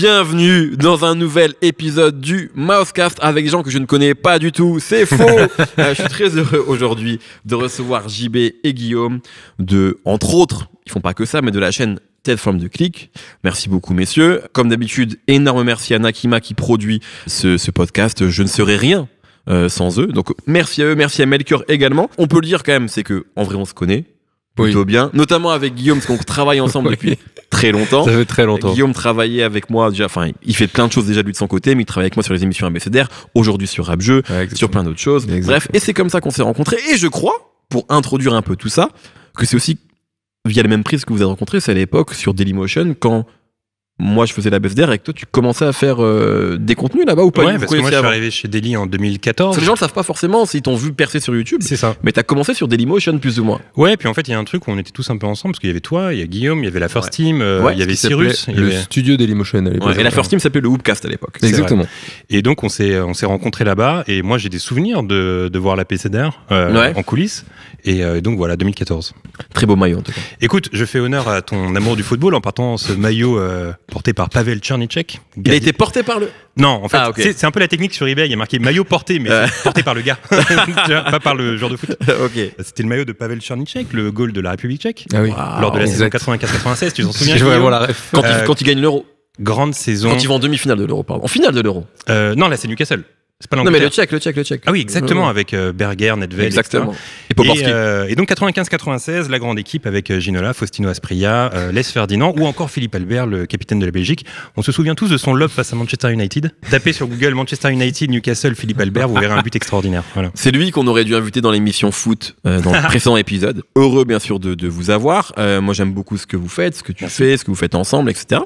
Bienvenue dans un nouvel épisode du Mousecast avec des gens que je ne connais pas du tout. C'est faux. Euh, je suis très heureux aujourd'hui de recevoir JB et Guillaume de, entre autres, ils font pas que ça, mais de la chaîne Ted from the Click. Merci beaucoup, messieurs. Comme d'habitude, énorme merci à Nakima qui produit ce, podcast. Je ne serais rien euh, sans eux. Donc merci à eux, merci à Melchior également. On peut le dire quand même, c'est que en vrai on se connaît plutôt bien, notamment avec Guillaume, parce qu'on travaille ensemble depuis très longtemps. Ça fait très longtemps. Guillaume travaillait avec moi déjà, enfin, il fait plein de choses déjà lui de son côté, mais il travaille avec moi sur les émissions ABCDR, aujourd'hui sur Rap Jeu, sur plein d'autres choses. Bref, et c'est comme ça qu'on s'est rencontrés. Et je crois, pour introduire un peu tout ça, que c'est aussi via les même prises que vous avez rencontré, c'est à l'époque sur Dailymotion, quand moi je faisais la baisse d'air et que toi tu commençais à faire euh, des contenus là-bas ou pas Ouais, parce que moi je suis arrivé chez Daily en 2014. Parce que les gens ne savent pas forcément s'ils t'ont vu percer sur YouTube. C'est ça. Mais t'as commencé sur Dailymotion plus ou moins. Ouais, puis en fait il y a un truc où on était tous un peu ensemble parce qu'il y avait toi, il y a Guillaume, il y avait la First Team, euh, il y avait Cyrus. Il y avait... Le studio Dailymotion à l'époque. Ouais, et la First Team s'appelait le Hoopcast à l'époque. Exactement. Et donc on s'est rencontrés là-bas et moi j'ai des souvenirs de, de voir la PCDR euh, en coulisses. Et donc voilà, 2014. Très beau maillot en tout cas. Écoute, je fais honneur à ton amour du football en partant ce maillot porté par Pavel Chernychek. Il a été porté par le. Non, en fait, ah, c'est un peu la technique sur eBay. Il y a marqué maillot porté, mais euh. porté par le gars, pas par le joueur de foot. C'était le maillot de Pavel Chernychek, le goal de la République tchèque, ah oui. lors de la saison 94-96. Tu t'en souviens euh, quand, il, gagne l'Euro. Grande saison. Quand il va en demi-finale de l'Euro, pardon. En finale de l'Euro. Euh, non, là, c'est Newcastle. C'est pas Non, mais le tchèque, le tchèque, le tchèque. Ah oui, exactement, avec euh, Berger, Nedved. Exactement. Et, et, euh, et, donc 95-96, la grande équipe avec euh, Ginola, Faustino Aspria, Les Ferdinand ou encore Philippe Albert, le capitaine de la Belgique. On se souvient tous de son love face à Manchester United. Tapez sur Google Manchester United, Newcastle, Philippe Albert, vous verrez un but extraordinaire. Voilà. C'est lui qu'on aurait dû inviter dans l'émission foot, dans le précédent épisode. Heureux, bien sûr, de, de vous avoir. moi, j'aime beaucoup ce que vous faites, ce que tu fais, ce que vous faites ensemble, etc.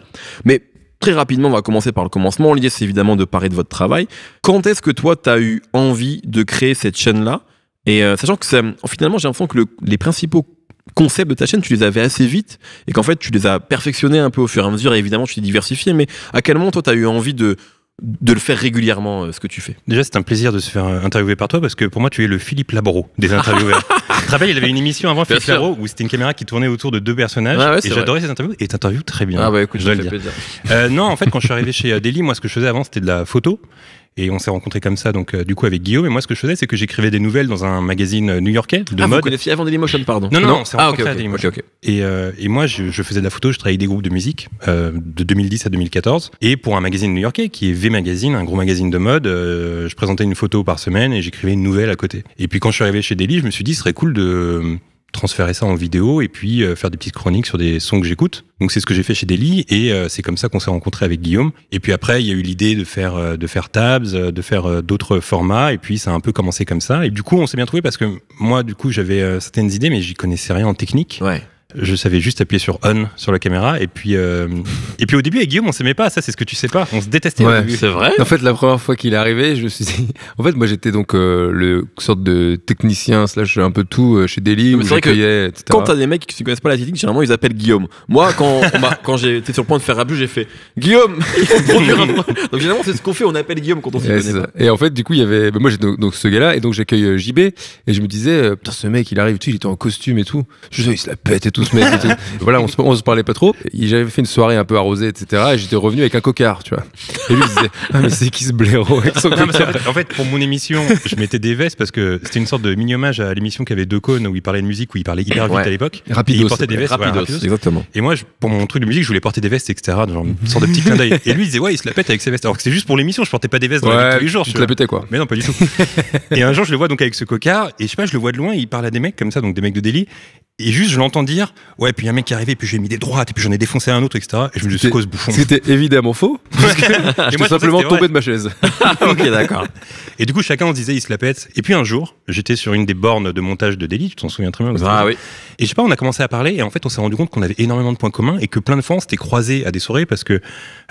Mais Très rapidement, on va commencer par le commencement. L'idée, c'est évidemment de parler de votre travail. Quand est-ce que toi, tu as eu envie de créer cette chaîne-là Et euh, sachant que finalement, j'ai l'impression que les principaux concepts de ta chaîne, tu les avais assez vite et qu'en fait, tu les as perfectionnés un peu au fur et à mesure. Et évidemment, tu les diversifié. Mais à quel moment, toi, tu as eu envie de de le faire régulièrement, euh, ce que tu fais. Déjà, c'est un plaisir de se faire euh, interviewer par toi parce que pour moi, tu es le Philippe Labro des intervieweurs. Je rappelle, il avait une émission avant Philippe Labro où c'était une caméra qui tournait autour de deux personnages et j'adorais ces interviews et t'interviews très bien. Ah bah écoute, je dire. Euh, non, en fait, quand je suis arrivé chez Delhi, moi, ce que je faisais avant, c'était de la photo et on s'est rencontrés comme ça, donc euh, du coup avec Guillaume. Et moi, ce que je faisais, c'est que j'écrivais des nouvelles dans un magazine euh, new-yorkais de ah, mode. Vous connaissiez avant Dailymotion, pardon Non, non, c'est on s'est ah, Dailymotion. et, euh, et, moi, je, faisais de la photo, je travaillais des groupes de musique de 2010 à 2014. Et pour un magazine new-yorkais qui est V Magazine, un gros magazine de mode, je présentais une photo par semaine et j'écrivais une nouvelle à côté. Et puis quand je suis arrivé chez Daily, je me suis dit, ce serait cool de transférer ça en vidéo et puis euh, faire des petites chroniques sur des sons que j'écoute. Donc c'est ce que j'ai fait chez Deli et euh, c'est comme ça qu'on s'est rencontré avec Guillaume. Et puis après il y a eu l'idée de faire euh, de faire tabs, de faire d'autres formats et puis ça a un peu commencé comme ça. Et du coup on s'est bien trouvé parce que moi du coup j'avais certaines idées mais j'y connaissais rien en technique. Ouais je savais juste appuyer sur on sur la caméra et puis euh, et puis au début avec Guillaume on s'aimait pas ça c'est ce que tu sais pas on se détestait c'est vrai en fait la première fois qu'il est arrivé je me suis dit en fait moi j'étais donc euh, le sorte de technicien slash un peu tout euh, chez Deli c'est vrai etc. quand as des mecs qui ne connaissent pas la technique généralement ils appellent Guillaume moi quand quand j'étais sur le point de faire rabu j'ai fait Guillaume donc généralement c'est ce qu'on fait on appelle Guillaume quand on s'y connaît et en fait du coup il y avait ben, moi j'étais donc, ce gars là et donc j'accueille JB et je me disais putain ce mec il arrive tu il était en costume et tout je sais il se la pète et tout Voilà, on se, parlait pas trop. J'avais fait une soirée un peu arrosée, etc. Et j'étais revenu avec un cocard, tu vois. Et lui, il disait, ah, mais c'est qui ce blaireau En fait, pour mon émission, je mettais des vestes parce que c'était une sorte de mini-hommage à l'émission qu'avait Deux Cônes où il parlait de musique, où il parlait hyper vite à l'époque. Et il portait des vestes. Et moi, pour mon truc de musique, je voulais porter des vestes, etc. Genre une sorte de petit clin d'œil. Et lui, il disait, ouais, il se la pète avec ses vestes. Alors que c'est juste pour l'émission, je portais pas des vestes dans la vie tous les jours. Tu te la pétais, quoi. Mais non, pas du tout. et un jour, je le vois donc avec ce cocard. Et je sais pas, je le vois de loin, il parle à des mecs comme ça, donc des mecs de délit. Et juste, je l'entends dire, ouais, puis il y a un mec qui est arrivé, puis j'ai mis des droites, et puis j'en ai défoncé un autre, etc. Et je me dis, c'est quoi ce bouffon C'était évidemment faux. et simplement tombé de ma chaise. Ah, ok, d'accord. Et du coup, chacun on disait, il se la pète. Et puis un jour, j'étais sur une des bornes de montage de Delhi, tu t'en souviens très bien. Ah oui. Et je sais pas, on a commencé à parler, et en fait, on s'est rendu compte qu'on avait énormément de points communs, et que plein de fois, on s'était croisés à des soirées, parce que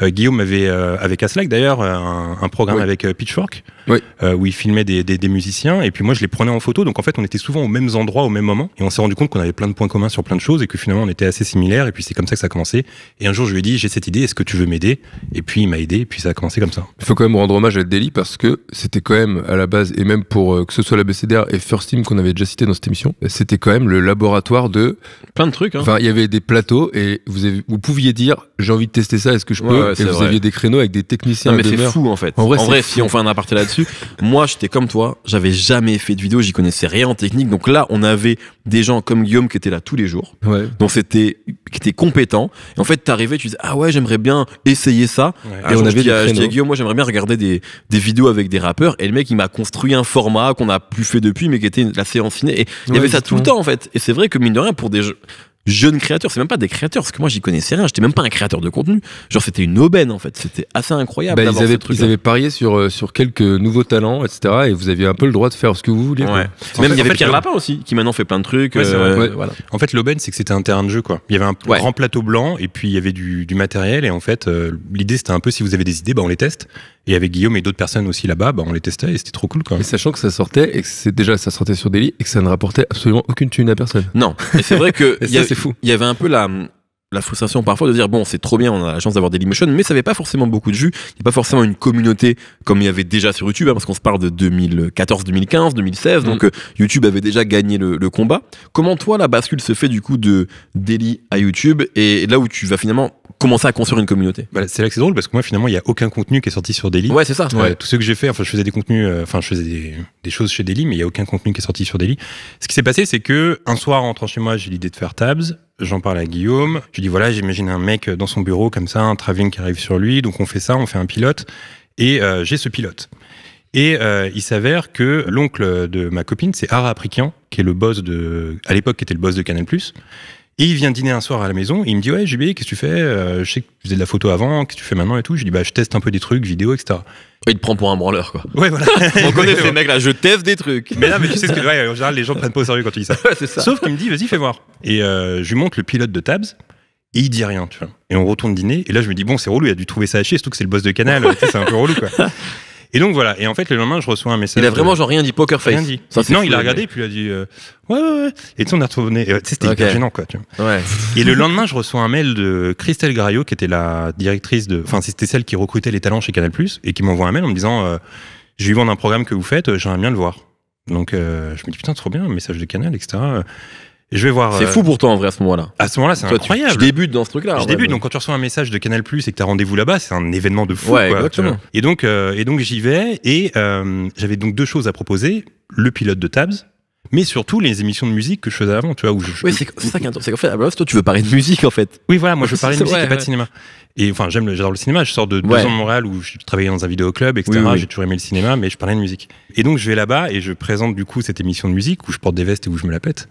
euh, Guillaume avait, euh, avec Aslak d'ailleurs, euh, un, programme avec Pitchfork oui. Euh, où il filmait des, musiciens. Et puis moi, je les prenais en photo. Donc en fait, on était souvent au même endroit au même moment. Et on s'est rendu compte qu'on avait plein de points communs sur plein de choses et que finalement, on était assez similaires. Et puis c'est comme ça que ça a commencé. Et un jour, je lui ai dit, j'ai cette idée, est-ce que tu veux m'aider Et puis il m'a aidé. Et puis ça a commencé comme ça. Il faut quand même rendre hommage à Delhi parce que c'était quand même à la base, et même pour euh, que ce soit la BCDR et First Team qu'on avait déjà cité dans cette émission, c'était quand même le laboratoire de. Plein de trucs. Hein. Enfin, il y avait des plateaux et vous, avez, vous pouviez dire, j'ai envie de tester ça, est-ce que je peux Et vous aviez des créneaux avec des techniciens. mais c'est fou en fait. En vrai, si on fait un aparté là moi, j'étais comme toi, j'avais jamais fait de vidéo, j'y connaissais rien en technique. Donc là, on avait des gens comme Guillaume qui étaient là tous les jours. Donc c'était qui était compétent. Et en fait, t'arrivais, tu disais ah ouais, j'aimerais bien essayer ça. Et on avait dit Guillaume, moi j'aimerais bien regarder des, vidéos avec des rappeurs. Et le mec, il m'a construit un format qu'on a plus fait depuis, mais qui était la séance ciné. Et il y avait ça tout le temps en fait. Et c'est vrai que mine de rien, pour des jeux, jeunes créateurs. C'est même pas des créateurs, parce que moi j'y connaissais rien. J'étais même pas un créateur de contenu. Genre c'était une aubaine en fait. C'était assez incroyable. Bah, ils, avaient, ils parié sur, euh, sur quelques nouveaux talents, etc. Et vous aviez un peu le droit de faire ce que vous voulez. Ouais. Même il y avait Pierre Lapin aussi, qui maintenant fait plein de trucs. Euh, en fait, l'aubaine, c'est que c'était un terrain de jeu. quoi. Il y avait un grand plateau blanc et puis il y avait du, matériel. Et en fait, euh, l'idée c'était un peu si vous avez des idées, bah, on les teste. Et avec Guillaume et d'autres personnes aussi là-bas, bah, on les testait et c'était trop cool quand même. sachant que ça sortait, et que c'est déjà ça sortait sur Daily et que ça ne rapportait absolument aucune thune à personne. Non. Et c'est vrai que c'est fou. Il y avait un peu la, la frustration parfois de dire bon c'est trop bien on a la chance d'avoir Motion, mais ça avait pas forcément beaucoup de vues, il n'y a pas forcément une communauté comme il y avait déjà sur YouTube hein, parce qu'on se parle de 2014 2015 2016 donc mm. euh, YouTube avait déjà gagné le, le, combat comment toi la bascule se fait du coup de Daily à YouTube et là où tu vas finalement commencer à construire une communauté. Bah, c'est là que c'est drôle parce que moi finalement il n'y a aucun contenu qui est sorti sur Daily. Ouais c'est ça. Euh, Tout ce que j'ai fait, enfin je faisais des contenus, euh, enfin je faisais des, choses chez Daily, mais il n'y a aucun contenu qui est sorti sur Daily. Ce qui s'est passé c'est que un soir en rentrant chez moi j'ai l'idée de faire Tabs, j'en parle à Guillaume, je dis voilà j'imagine un mec dans son bureau comme ça, un travelling qui arrive sur lui, donc on fait ça, on fait un pilote et euh, j'ai ce pilote. Et il s'avère que l'oncle de ma copine, c'est Ara Aprikian, qui est le boss de, à l'époque, qui était le boss de Canal+. Et il vient dîner un soir à la maison, il me dit Ouais, JB, qu'est-ce que tu fais euh, Je sais que tu faisais de la photo avant, qu'est-ce que tu fais maintenant et tout. Je lui dis Bah, je teste un peu des trucs, vidéo, etc. Il te prend pour un branleur, quoi. Ouais, voilà. On connaît ces mecs-là, je teste des trucs. Mais là, mais tu sais ce que. Ouais, en général, les gens prennent pas au sérieux quand tu dis ça. Sauf qu'il me dit Vas-y, fais voir. Et euh, je lui montre le pilote de Tabs. Et il dit rien, tu vois. Et on retourne dîner. Et là, je me dis, bon, c'est relou, il a dû trouver ça à chier, surtout que c'est le boss de Canal, c'est un peu relou, quoi. Et donc voilà. Et en fait, le lendemain, je reçois un message. Il a vraiment genre rien dit poker face. Rien dit. non, il a regardé, puis il a dit euh, ouais, ouais, ouais. Et tu on a retrouvé euh, c'était hyper gênant, quoi. Ouais. Et le lendemain, je reçois un mail de Christelle Graillot, qui était la directrice de. Enfin, c'était celle qui recrutait les talents chez Canal et qui m'envoie un mail en me disant euh, Je lui vends un programme que vous faites, euh, j'aimerais bien le voir. Donc je me dis Putain, trop bien, message de Canal, etc je vais voir. C'est euh, fou pourtant en vrai à ce moment-là. À ce moment-là, c'est incroyable. Je débute dans ce truc-là. Je débute. Donc quand tu reçois un message de Canal Plus et que tu as rendez-vous là-bas, c'est un événement de fou. Et donc, euh, et donc j'y vais et euh, j'avais donc deux choses à proposer le pilote de Tabs mais surtout les émissions de musique que je faisais avant, tu vois. Où je, oui, c'est ça qui est C'est qu'en fait, toi, tu veux parler de musique, en fait. Oui, voilà, moi, je veux parler de musique et pas de cinéma. Et enfin, j'aime, j'adore le cinéma. Je sors de deux ans de Montréal où je travaillais dans un vidéoclub, etc. J'ai toujours aimé le cinéma, mais je parlais de musique. Et donc, je vais là-bas et je présente du coup cette émission de musique où je porte des vestes et où je me la pète.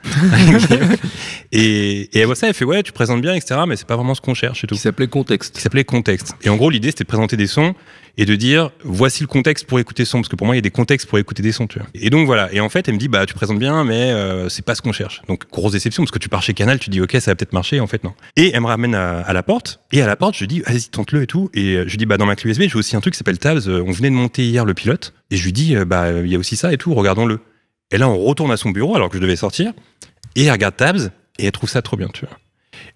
et, elle voit ça, elle fait ouais, tu présentes bien, etc. Mais c'est pas vraiment ce qu'on cherche et tout. Qui s'appelait Contexte. Qui s'appelait Contexte. Et en gros, l'idée, c'était de présenter des sons et de dire voici le contexte pour écouter son parce que pour moi il y a des contextes pour écouter des sons tu vois. et donc voilà et en fait elle me dit bah tu présentes bien mais euh, c'est pas ce qu'on cherche donc grosse déception parce que tu pars chez Canal tu dis ok ça va peut-être marcher en fait non et elle me ramène à, la porte et à la porte je dis vas-y tente-le et tout et euh, je dis bah dans ma clé USB j'ai aussi un truc qui s'appelle Tabs euh, on venait de monter hier le pilote et je lui dis bah il y a aussi ça et tout regardons-le et là on retourne à son bureau alors que je devais sortir et elle regarde Tabs et elle trouve ça trop bien tu vois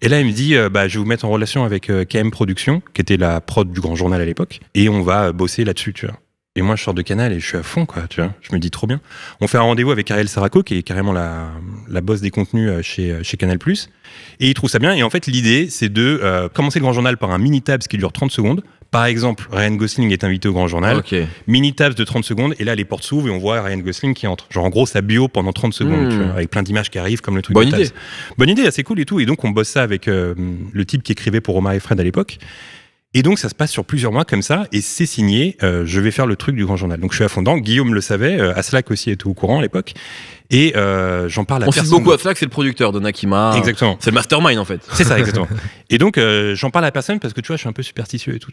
et là, il me dit, euh, bah, je vais vous mettre en relation avec euh, KM Productions, qui était la prod du Grand Journal à l'époque, et on va euh, bosser là-dessus, Et moi, je sors de Canal et je suis à fond, quoi, tu vois. Je me dis trop bien. On fait un rendez-vous avec Ariel Saraco, qui est carrément la, bosse boss des contenus chez, Canal+. Et il trouve ça bien. Et en fait, l'idée, c'est de commencer le grand journal par un mini ce qui dure 30 secondes, par exemple, Ryan Gosling est invité au Grand Journal. Mini taps de 30 secondes, et là, les portes s'ouvrent et on voit Ryan Gosling qui entre. Genre, en gros, sa bio pendant 30 secondes, hmm. avec plein d'images qui arrivent, comme le truc Bonne idée. Bonne idée, assez cool et tout. Et donc, on bosse ça avec euh, le type qui écrivait pour Omar et Fred à l'époque. Et donc, ça se passe sur plusieurs mois comme ça, et c'est signé, euh, je vais faire le truc du grand journal. Donc, je suis à fond Guillaume le savait, euh, Aslak aussi était au courant à l'époque, et euh, j'en parle à personne. On cite beaucoup Aslak, c'est le producteur de Nakima. Exactement. C'est le mastermind, en fait. C'est ça, exactement. et donc, j'en parle à personne parce que, tu vois, je suis un peu superstitieux et tout,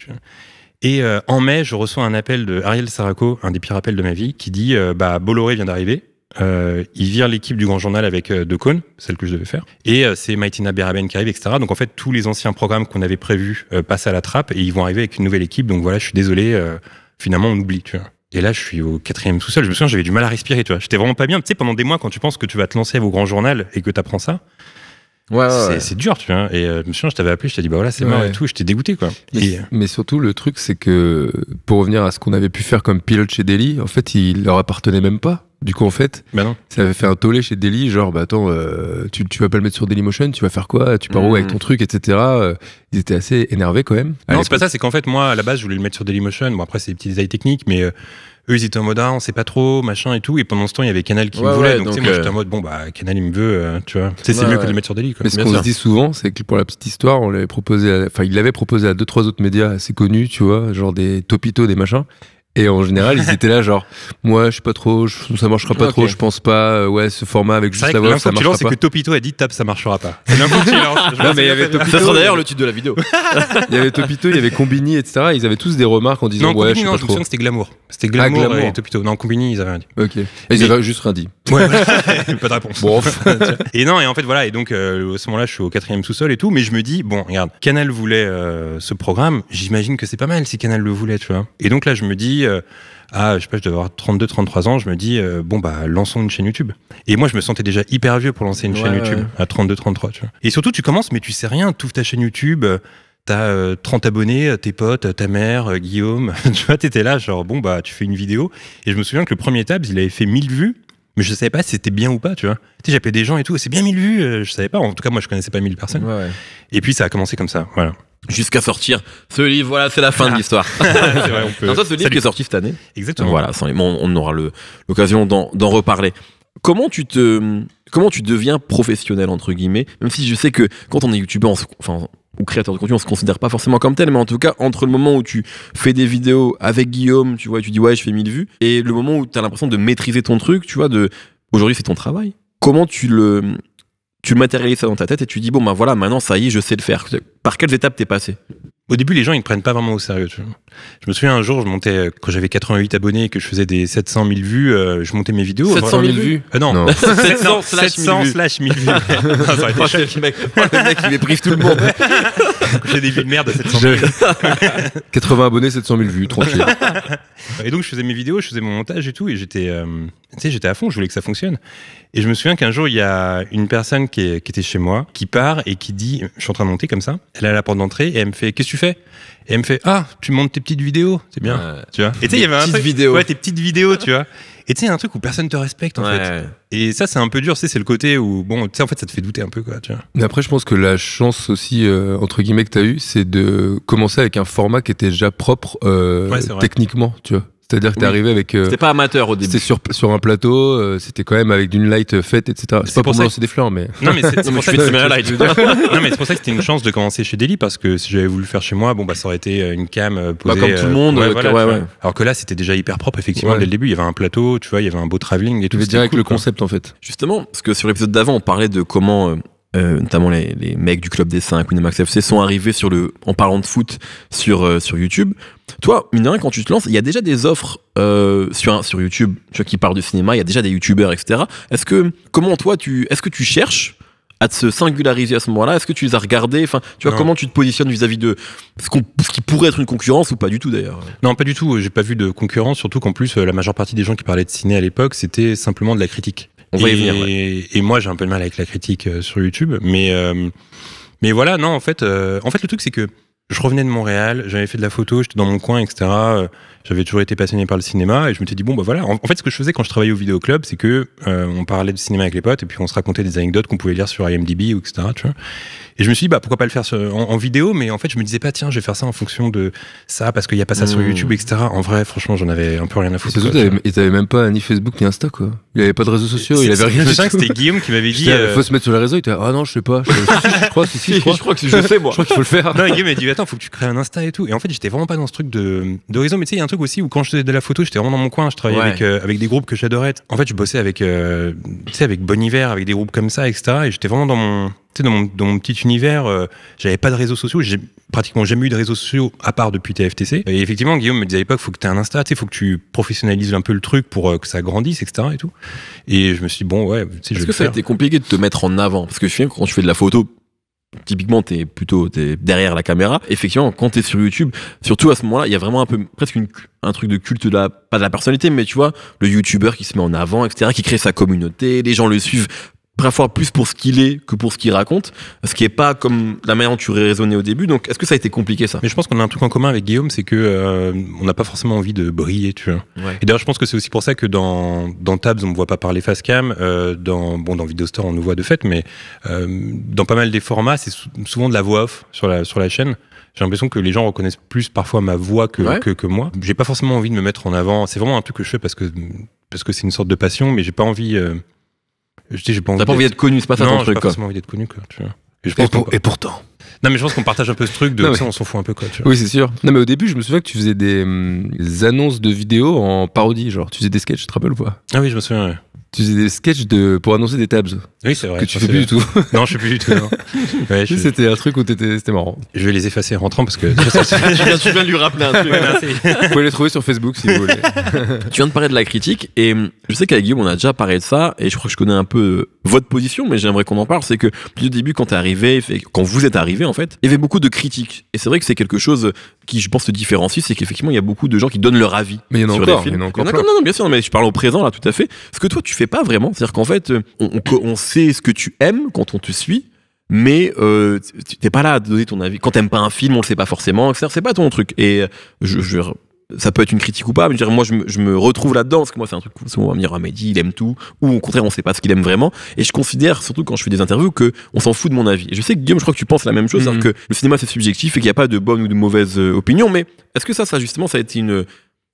Et en mai, je reçois un appel de Ariel Saraco, un des pires appels de ma vie, qui dit bah, Bolloré vient d'arriver, euh, ils virent l'équipe du Grand Journal avec euh, De celle que je devais faire. Et euh, c'est Maïtina Beraben qui arrive, etc. Donc en fait, tous les anciens programmes qu'on avait prévus euh, passent à la trappe et ils vont arriver avec une nouvelle équipe. Donc voilà, je suis désolé. finalement, on oublie, tu vois. Et là, je suis au quatrième sous-sol, Je me souviens, j'avais du mal à respirer, tu vois. J'étais vraiment pas bien. Tu sais, pendant des mois, quand tu penses que tu vas te lancer au Grand Journal et que tu apprends ça, Ouais, c'est dur, tu vois. Et me je je t'avais appelé, je t'ai dit, bah voilà, c'est mort et tout. J'étais dégoûté, quoi. Mais surtout, le truc, c'est que pour revenir à ce qu'on avait pu faire comme pilote chez Delhi, en fait, il leur appartenait même pas. Du coup, en fait, bah ça avait fait un tollé chez Daily, genre, bah attends, euh, tu, vas pas le mettre sur Dailymotion, tu vas faire quoi Tu pars où mhm. avec ton truc, etc. Euh, ils étaient assez énervés quand même. non, c'est pas ça, c'est qu'en fait, moi, à la base, je voulais le mettre sur Dailymotion. Bon, après, c'est des petits détails techniques, mais. Euh, eux, ils étaient en mode, ah, on sait pas trop, machin et tout. Et pendant ce temps, il y avait Canal qui me voulait. donc, moi, j'étais en mode, bon, bah, Canal, il me veut, tu vois. c'est mieux que de le mettre sur Daily, Quoi. Mais ce qu'on se dit souvent, c'est que pour la petite histoire, on l'avait proposé, enfin, il l'avait proposé à deux, trois autres médias assez connus, tu vois, genre des Topito, des machins. Et en général, ils étaient là, genre, moi, je sais pas trop, ça marchera pas trop, je pense pas, euh, ouais, ce format avec juste la voix, ça marchera c'est que Topito a dit, tape, ça marchera pas. C'est mais il y avait Topito, ça d'ailleurs le titre de la vidéo. il y avait Topito, il y avait Combini, etc. Ils avaient tous des remarques en disant, ouais, je sais non, pas trop. c'était Glamour. C'était ah, Glamour, glamour. et Topito. Non, Combini, ils avaient rien dit. Ok. Ils avaient juste rien dit. Ouais, pas de réponse. Bon. et non, et en fait, voilà, et donc, euh, à ce moment-là, je suis au quatrième sous-sol et tout, mais je me dis, bon, regarde, Canal voulait euh, ce programme, j'imagine que c'est pas mal si Canal le voulait, tu vois. Et donc là, je me dis, « euh, Ah, je sais pas, je devais avoir 32, 33 ans, je me dis, euh, bon, bah, lançons une chaîne YouTube. Et moi, je me sentais déjà hyper vieux pour lancer une chaîne YouTube à 32, 33, tu vois. Et surtout, tu commences, mais tu sais rien, tu ouvres ta chaîne YouTube, euh, t'as as 30 abonnés, tes potes, ta mère, Guillaume, tu vois, t'étais là, genre, bon, bah, tu fais une vidéo. Et je me souviens que le premier Tabs, il avait fait 1000 vues, mais je savais pas si c'était bien ou pas, tu vois. Tu sais, j'appelais des gens et tout, c'est bien 1000 vues, je savais pas, en tout cas, moi, je connaissais pas 1000 personnes. et puis, ça a commencé comme ça, voilà jusqu'à sortir ce livre. Voilà, c'est la fin de l'histoire. c'est peut... ce livre qui est sorti cette année. Exactement. Voilà, sans... on aura l'occasion d'en reparler. Comment tu te comment tu deviens professionnel entre guillemets Même si je sais que quand on est youtubeur, enfin ou créateur de contenu, on se considère pas forcément comme tel, mais en tout cas, entre le moment où tu fais des vidéos avec Guillaume, tu vois, et tu dis ouais, je fais 1000 vues, et le moment où tu as l'impression de maîtriser ton truc, tu vois, de aujourd'hui, c'est ton travail. Comment tu le tu matérialises ça dans ta tête et tu dis, bon, ben voilà, maintenant, ça y est, je sais le faire. Par quelles étapes t'es passé au début, les gens, ils ne prennent pas vraiment au sérieux. Je me souviens un jour, je montais, euh, quand j'avais 88 abonnés et que je faisais des 700 000 vues, euh, je montais mes vidéos. 700 000 vues euh, Non, 700, slash 1000 vues. non, ça oh, le mec, oh, le mec, il méprise tout le monde. j'ai des vies de merde à 700 000. 80 abonnés, 700 000 vues, tranquille. et donc je faisais mes vidéos, je faisais mon montage et tout, et j'étais, euh, j'étais à fond, je voulais que ça fonctionne. Et je me souviens qu'un jour, il y a une personne qui, était chez moi, qui part et qui dit, je suis en train de monter comme ça, elle est à la porte d'entrée et elle me fait, qu'est-ce que tu fais Et elle me fait, ah, tu montes tes petites vidéos, c'est bien, tu vois. Et tu sais, il y avait un truc, ouais, tes petites vidéos, tu vois. Et tu sais, un truc où personne te respecte, en fait. Et ça, c'est un peu dur, c'est le côté où, bon, tu sais, en fait, ça te fait douter un peu, quoi, tu vois. Mais après, je pense que la chance aussi, euh, entre guillemets, que tu as eue, c'est de commencer avec un format qui était déjà propre euh, techniquement, tu vois. C'est-à-dire que t'es arrivé avec. Euh, c'était pas amateur au début. C'était sur, sur un plateau, euh, c'était quand même avec d'une light faite, etc. C'est pas pour, me lancer des fleurs, mais. Non, mais c'est pour ça que c'était une chance de commencer chez Deli parce que si j'avais voulu faire chez moi, bon, bah, ça aurait été euh, une cam euh, bah, posée. comme tout le monde. Alors que là, c'était déjà hyper propre, effectivement, dès le début. Il y avait un plateau, tu vois, il y avait un beau travelling et tout. C'était direct le concept, en fait. Justement, parce que sur l'épisode d'avant, on parlait de comment euh, notamment les, les, mecs du club des 5 ou des Max FC sont arrivés sur le en parlant de foot sur euh, sur YouTube. Toi, mine quand tu te lances, il y a déjà des offres euh, sur sur YouTube, tu vois, qui parlent du cinéma. Il y a déjà des YouTubeurs, etc. Est-ce que comment toi tu est-ce que tu cherches à te singulariser à ce moment-là Est-ce que tu les as regardés Enfin, tu vois, comment tu te positionnes vis-à-vis de ce, ce, qui pourrait être une concurrence ou pas du tout d'ailleurs Non, pas du tout. J'ai pas vu de concurrence, surtout qu'en plus, la majeure partie des gens qui parlaient de ciné à l'époque, c'était simplement de la critique et, Et moi, j'ai un peu de mal avec la critique euh, sur YouTube, mais euh, mais voilà, non, en fait, euh, en fait, le truc c'est que je revenais de Montréal, j'avais fait de la photo, j'étais dans mon coin, etc. Euh, j'avais toujours été passionné par le cinéma et je me suis dit bon bah voilà. En, fait, ce que je faisais quand je travaillais au club, c'est que euh, on parlait de cinéma avec les potes et puis on se racontait des anecdotes qu'on pouvait lire sur IMDb ou etc. Tu vois et je me suis dit bah pourquoi pas le faire en, vidéo, mais en fait je me disais pas tiens je vais faire ça en fonction de ça parce qu'il n'y a pas ça sur hmm. YouTube etc. En vrai, franchement, j'en avais un peu rien à foutre. Et t'avais même pas ni Facebook ni Insta quoi. Il n'y avait pas de réseaux sociaux, il avait rien. c'était Guillaume qui m'avait dit. Euh, faut se mettre sur les réseaux. Il était ah non je sais pas. Je, crois, si, si, je crois, que je sais moi. Je crois qu'il faut le faire. Non, Guillaume attends, faut que tu crées un Insta et tout. Et en fait, j'étais vraiment pas dans ce truc de, réseau. Mais tu sais, il y a un truc aussi où quand je faisais de la photo, j'étais vraiment dans mon coin. Je travaillais avec, euh, avec des groupes que j'adorais. En fait, je bossais avec, euh, tu sais, avec Bon avec des groupes comme ça, etc. Et j'étais vraiment dans mon, mon, dans mon, petit univers, euh, j'avais pas de réseaux sociaux, j'ai pratiquement jamais eu de réseaux sociaux à part depuis TFTC. Et effectivement, Guillaume me disait à l'époque, faut que tu aies un Insta, il faut que tu professionnalises un peu le truc pour que ça grandisse, etc. Et tout. Et je me suis dit, bon, ouais, tu sais, Est-ce que ça a été compliqué de te mettre en avant Parce que je suis quand je fais de la photo, typiquement t'es plutôt derrière la caméra effectivement quand t'es sur YouTube surtout à ce moment-là il y a vraiment un peu presque un truc de culte de la pas de la personnalité mais tu vois le YouTuber qui se met en avant etc qui crée sa communauté les gens le suivent parfois plus pour ce qu'il est que pour ce qu'il raconte, ce qui est pas comme la manière dont tu aurais raisonné au début. Donc, est-ce que ça a été compliqué ça Mais je pense qu'on a un truc en commun avec Guillaume, c'est que euh, on n'a pas forcément envie de briller, tu vois. Et d'ailleurs, je pense que c'est aussi pour ça que dans dans Tabs, on me voit pas parler face cam. Euh, dans bon, dans Videostore, on nous voit de fait, mais euh, dans pas mal des formats, c'est souvent de la voix off sur la sur la chaîne. J'ai l'impression que les gens reconnaissent plus parfois ma voix que que, que moi. J'ai pas forcément envie de me mettre en avant. C'est vraiment un truc que je fais parce que parce que c'est une sorte de passion, mais j'ai pas envie. Euh, je dis, j'ai pas envie. T'as pas envie d'être connu, c'est pas ça ton truc, Non pas quoi. envie d'être connu, quoi, tu vois. Et, pourtant. Non, mais je pense qu'on partage un peu ce truc de. on s'en fout un peu, quoi. Tu vois. Oui, c'est sûr. Non, mais au début, je me souviens que tu faisais des, hum, annonces de vidéos en parodie, genre, tu faisais des sketchs, tu te rappelles ou pas Ah oui, je me souviens, ouais tu faisais des sketchs de, pour annoncer des tabs. Oui, c'est vrai. Que tu fais plus du tout. Non, je fais plus du tout. C'était un truc où c'était marrant. Je vais les effacer en rentrant parce que. je viens de lui rappeler un truc. vous pouvez les trouver sur Facebook si vous voulez. tu viens de parler de la critique et hum, je sais qu'avec Guillaume, on a déjà parlé de ça et je crois que je connais un peu euh, votre position, mais j'aimerais qu'on en parle. C'est que depuis début, quand t'es arrivé, quand vous êtes arrivé, en fait, il y avait beaucoup de critiques. Et c'est vrai que c'est quelque chose euh, qui, je pense, te différencie, c'est qu'effectivement, il y a beaucoup de gens qui donnent leur avis. Mais il y en Il Non, non, bien sûr, mais je parle au présent, là, tout à fait. Ce que toi, tu fais pas vraiment. C'est-à-dire qu'en fait, on, on, sait ce que tu aimes quand on te suit, mais euh, t'es pas là à donner ton avis. Quand t'aimes pas un film, on le sait pas forcément, C'est pas ton truc. Et euh, je, je ça peut être une critique ou pas, mais moi je me, retrouve là-dedans, parce que moi c'est un truc où on va me dire, ah il aime tout, ou au contraire on sait pas ce qu'il aime vraiment, et je considère, surtout quand je fais des interviews, que on s'en fout de mon avis. je sais que Guillaume, je crois que tu penses la même chose, mhm. que le cinéma c'est subjectif et qu'il n'y a pas de bonne ou de mauvaise euh, opinion, mais est-ce que ça, ça justement, ça a été une,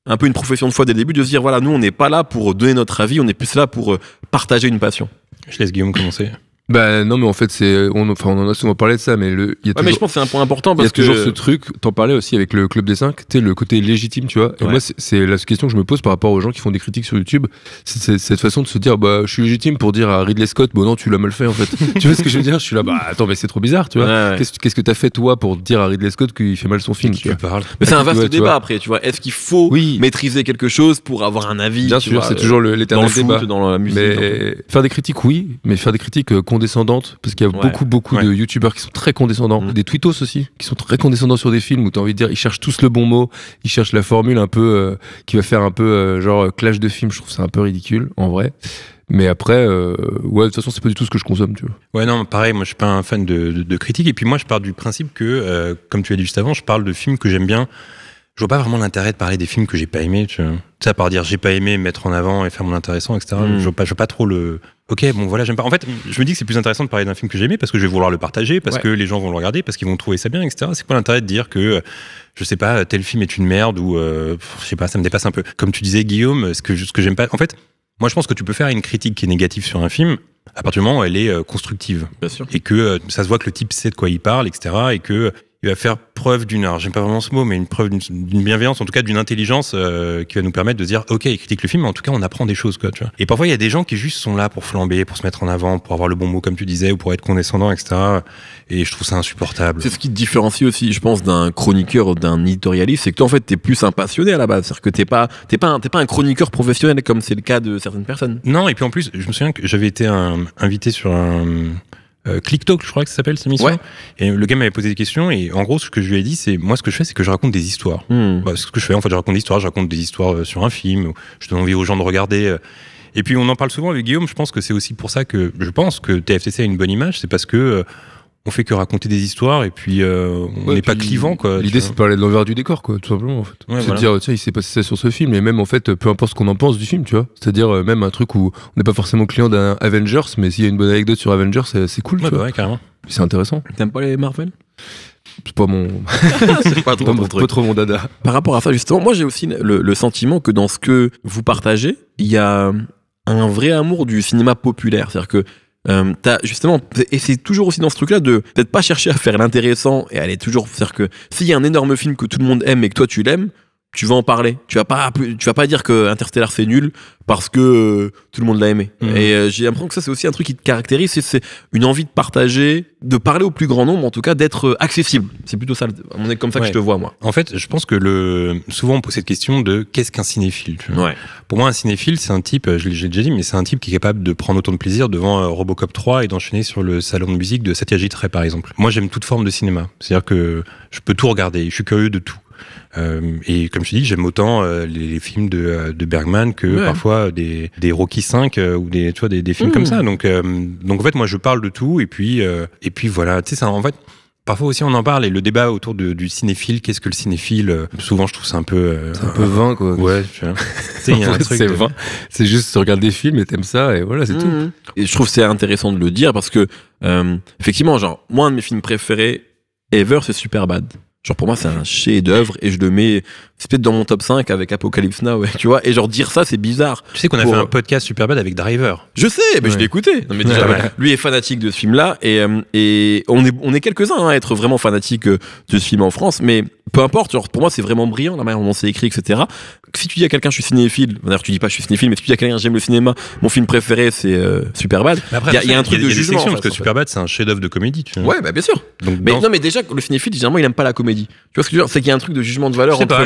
un peu une profession de foi dès le début, de se dire voilà, nous, on n'est pas là pour donner notre avis, on est plus là pour euh, partager une passion. Je laisse Guillaume commencer. Ben non, mais en fait, c'est, on, on en a souvent parlé de ça, mais le, il y a toujours, mais je pense c'est un point important parce que. ce truc, t'en parlais aussi avec le Club des 5, tu sais, le côté légitime, tu vois. Et moi, c'est la question que je me pose par rapport aux gens qui font des critiques sur YouTube. C'est cette façon de se dire, bah, je suis légitime pour dire à Ridley Scott, bon, non, tu l'as mal fait, en fait. tu vois ce que je veux dire? Je suis là, bah, attends, mais c'est trop bizarre, tu vois. Qu'est-ce que t'as fait, toi, pour dire à Ridley Scott qu'il fait mal son film? Tu parles. Bah, mais c'est un vaste débat après, tu vois. Est-ce qu'il faut maîtriser quelque chose pour avoir un avis? Bien sûr, c'est toujours euh, l'éternel débat. Dans la musique. Faire des critiques, oui, mais faire des critiques euh, condescendante, parce qu'il y a beaucoup, beaucoup de youtubeurs qui sont très condescendants, mm. des twittos aussi, qui sont très condescendants sur des films où tu as envie de dire, ils cherchent tous le bon mot, ils cherchent la formule un peu euh, qui va faire un peu euh, genre euh, clash de films. Je trouve ça un peu ridicule, en vrai. Mais après, ouais, de toute façon, c'est pas du tout ce que je consomme, tu vois. Ouais, non, pareil, moi je suis pas un fan de, critique. Et puis moi, je pars du principe que, comme tu as dit juste avant, je parle de films que j'aime bien je vois pas vraiment l'intérêt de parler des films que j'ai pas aimé Tu vois. Ça, par dire j'ai pas aimé, mettre en avant et faire mon intéressant, etc. Mm. Je, pas, je vois pas trop le, Ok, bon voilà, j'aime pas. En fait, je me dis que c'est plus intéressant de parler d'un film que j'aimais parce que je vais vouloir le partager, parce que les gens vont le regarder, parce qu'ils vont trouver ça bien, etc. C'est pas l'intérêt de dire que, euh, je sais pas, tel film est une merde ou, euh, je sais pas, ça me dépasse un peu. Comme tu disais, Guillaume, ce que, ce que j'aime pas. En fait, moi je pense que tu peux faire une critique qui est négative sur un film à partir du moment où elle est euh, constructive. Bien sûr. Et que ça se voit que le type sait de quoi il parle, etc. Et que il va faire preuve d'une, alors j'aime pas vraiment ce mot, mais une preuve d'une bienveillance, en tout cas d'une intelligence euh, qui va nous permettre de dire, ok, critique le film, mais en tout cas on apprend des choses, quoi. Tu vois. Et parfois il y a des gens qui juste sont là pour flamber, pour se mettre en avant, pour avoir le bon mot comme tu disais, ou pour être condescendant, etc. Et je trouve ça insupportable. C'est ce qui te différencie aussi, je pense, d'un chroniqueur, d'un éditorialiste, c'est que toi en fait t'es plus un passionné à la base, c'est-à-dire que t'es pas, t'es pas, un, t'es pas un chroniqueur professionnel comme c'est le cas de certaines personnes. Non, et puis en plus, je me souviens que j'avais été invité sur un euh, je crois que ça s'appelle cette émission. Et le gars m'avait posé des questions et en gros, ce que je lui ai dit, c'est moi, ce que je fais, c'est que je raconte des histoires. Hmm. Bah, ce que je fais, en fait, je raconte des histoires, je raconte des histoires euh, sur un film, je donne envie aux gens de regarder. Euh. Et puis, on en parle souvent avec Guillaume. Je pense que c'est aussi pour ça que je pense que TFTC a une bonne image, c'est parce que euh, on fait que raconter des histoires et puis euh, on n'est pas clivant quoi. L'idée c'est de parler de l'envers du décor quoi, tout simplement en fait. c'est dire tiens il s'est passé ça sur ce film et même en fait peu importe ce qu'on en pense du film tu vois. C'est-à-dire euh, même un truc où on n'est pas forcément client d'un Avengers mais s'il y a une bonne anecdote sur Avengers c'est cool. tu bah carrément. C'est intéressant. T'aimes pas les Marvel c'est pas mon c'est pas, trop mon, dada par rapport à ça justement moi j'ai aussi le, le, sentiment que dans ce que vous partagez il y a un vrai amour du cinéma populaire c'est-à-dire que euh, justement, et c'est toujours aussi dans ce truc-là de peut-être pas chercher à faire l'intéressant et aller toujours faire que s'il y a un énorme film que tout le monde aime et que toi tu l'aimes, tu vas en parler. Tu vas pas, tu vas pas dire que Interstellar c'est nul parce que euh, tout le monde l'a aimé. Mhm. Et euh, j'ai l'impression que ça c'est aussi un truc qui te caractérise, c'est une envie de partager, de parler au plus grand nombre, en tout cas d'être euh, accessible. C'est plutôt ça. On est comme ça que je te vois moi. En fait, je pense que le souvent on pose cette question de qu'est-ce qu'un cinéphile. Pour moi, un cinéphile c'est un type, je l'ai déjà dit, mais c'est un type qui est capable de prendre autant de plaisir devant Robocop 3 et d'enchaîner sur le salon de musique de Satyajit Ray par exemple. Moi, j'aime toute forme de cinéma. C'est-à-dire que je peux tout regarder, je suis curieux de tout. Euh, et comme je dis, j'aime autant euh, les, films de, euh, Bergman que parfois des, Rocky 5 ou des, tu vois, des, films mmh. comme ça. Donc, donc en fait, moi, je parle de tout et puis, et puis voilà, tu sais, en fait, Parfois aussi on en parle et le débat autour du cinéphile, qu'est-ce que le cinéphile Souvent je trouve ça un peu... c'est un peu vain quoi. Ouais, c'est vain. C'est juste tu regardes des films et t'aimes ça et voilà c'est tout. Mmh. Et je trouve c'est intéressant de le dire parce que effectivement genre moi un de mes films préférés ever c'est super bad Genre pour moi, c'est un chef-d'œuvre et je le mets c'est peut-être dans mon top 5 avec Apocalypse Now, tu vois. Et genre dire ça, c'est bizarre. Tu sais qu'on a fait un euh, podcast Superbad avec Driver. Je sais, mais je l'ai écouté. Non, mais déjà, lui est fanatique de ce film-là et, euh, et on est, on est quelques-uns hein, à être vraiment fanatiques euh, de ce film en France, mais peu importe, genre pour moi c'est vraiment brillant la manière dont c'est écrit, etc. Si tu dis à quelqu'un je suis cinéphile, d'ailleurs tu dis pas je suis cinéphile, mais si tu dis à quelqu'un j'aime le cinéma, mon film préféré c'est Superbad. Il y, a un truc de jugement. parce que Superbad c'est un chef-d'œuvre de comédie. Tu vois. Ouais, bah, bien sûr. mais non, mais déjà le cinéphile généralement il aime pas la comédie. Tu vois ce que je veux dire C'est qu'il y a un truc de jugement de valeur entre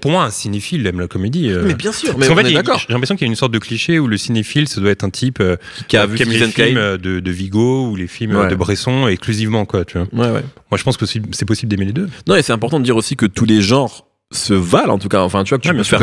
pour, moi, un cinéphile aime la comédie. Euh. Mais bien sûr, mais J'ai l'impression qu'il y a une sorte de cliché où le cinéphile, ça doit être un type euh, qui a euh, vu les films de, Vigo ou les films de Bresson exclusivement, quoi. Tu vois. Ouais, ouais. Moi, je pense que c'est possible d'aimer les deux. Non, et c'est important de dire aussi que tous les genres se valent en tout cas. Enfin, tu vois, tu faire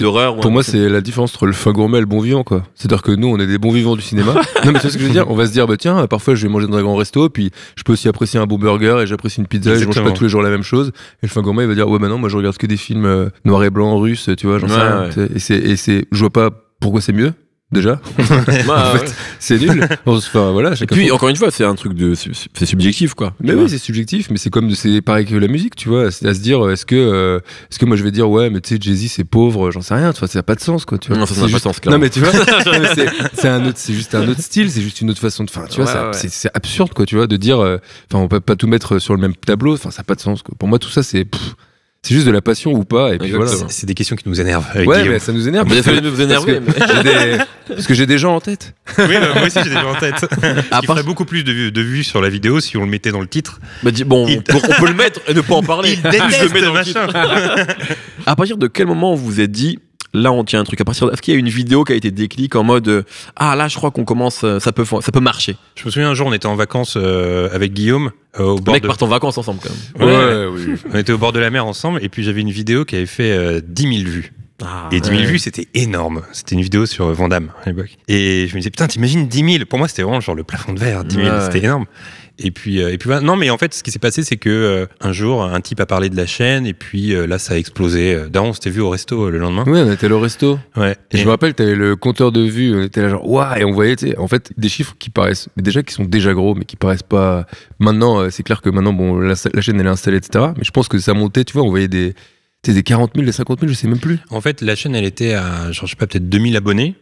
d'horreur. Pour moi, c'est la différence entre le fin gourmet et le bon vivant, quoi. C'est-à-dire que nous, on est des bons vivants du cinéma. non, mais c'est ce que je veux dire. On va se dire, bah tiens, parfois je vais manger dans un grand resto, puis je peux aussi apprécier un bon burger et j'apprécie une pizza et je mange pas tous les jours la même chose. Et le fin gourmet, il va dire, ouais, bah non, moi je regarde que des films euh, noir et blanc, russes, tu vois, j'en sais Et, c'est, et c'est, je vois pas pourquoi c'est mieux déjà. Bah, c'est nul. Enfin, voilà, et puis, encore une fois, c'est un truc de. C'est subjectif, quoi. Mais oui, c'est subjectif, mais c'est comme. C'est pareil que la musique, tu vois. C'est à se dire, euh, est-ce que, euh, est-ce que moi je vais dire, ouais, mais tu sais, jay c'est pauvre, j'en sais rien, tu vois, ça n'a pas de sens, quoi. Tu vois. Non, ça n'a pas de sens, Non, mais tu vois, c'est juste un autre style, c'est juste une autre façon de. Enfin, tu vois, c'est absurde, quoi, tu vois, de dire, euh, enfin, on peut pas tout mettre sur le même tableau, enfin, ça n'a pas de sens, quoi. Pour moi, tout ça, c'est c'est juste de la passion ou pas. Et puis voilà. C'est des questions qui nous énervent. Euh, ouais, mais ça nous énerve. Vous vous énerver. Parce que j'ai des gens en tête. Oui, euh, moi aussi j'ai des gens en tête. Il ferait beaucoup plus de vues sur la vidéo si on le mettait dans le titre. Bah, bon, on peut le mettre et ne pas en parler. Il déteste machin. À partir de quel moment vous vous êtes dit là on tient un truc à partir. Est-ce qu'il y a une vidéo qui a été déclic en mode euh, ah là je crois qu'on commence, euh, ça peut ça peut marcher. Je me souviens un jour on était en vacances euh, avec Guillaume au bord. Mec partent en vacances ensemble quand même. on était au bord de la mer ensemble et puis j'avais une vidéo qui avait fait 10 000 vues. Ah, et 10 000 vues, c'était énorme. C'était une vidéo sur Vandame à l'époque. Et je me disais, putain, t'imagines 10 000 Pour moi, c'était vraiment genre le plafond de verre. 10 000, c'était énorme. Et puis, euh, et puis non, mais en fait, ce qui s'est passé, c'est que euh, un jour, un type a parlé de la chaîne, et puis euh, là, ça a explosé. D'ailleurs, on s'était vu au resto le lendemain. Oui, on était au resto. Et, je me rappelle, t'avais le compteur de vues, on était là genre waouh, et on voyait, en fait, des chiffres qui paraissent, mais déjà qui sont déjà gros, mais qui paraissent pas. Maintenant, c'est clair que maintenant, bon, la, chaîne elle est installée, etc. Mais je pense que ça montait, tu vois, on voyait des, des 40 000, des 50 000, je sais même plus. En fait, la chaîne, elle était à, genre, je sais pas, peut-être 2000 abonnés.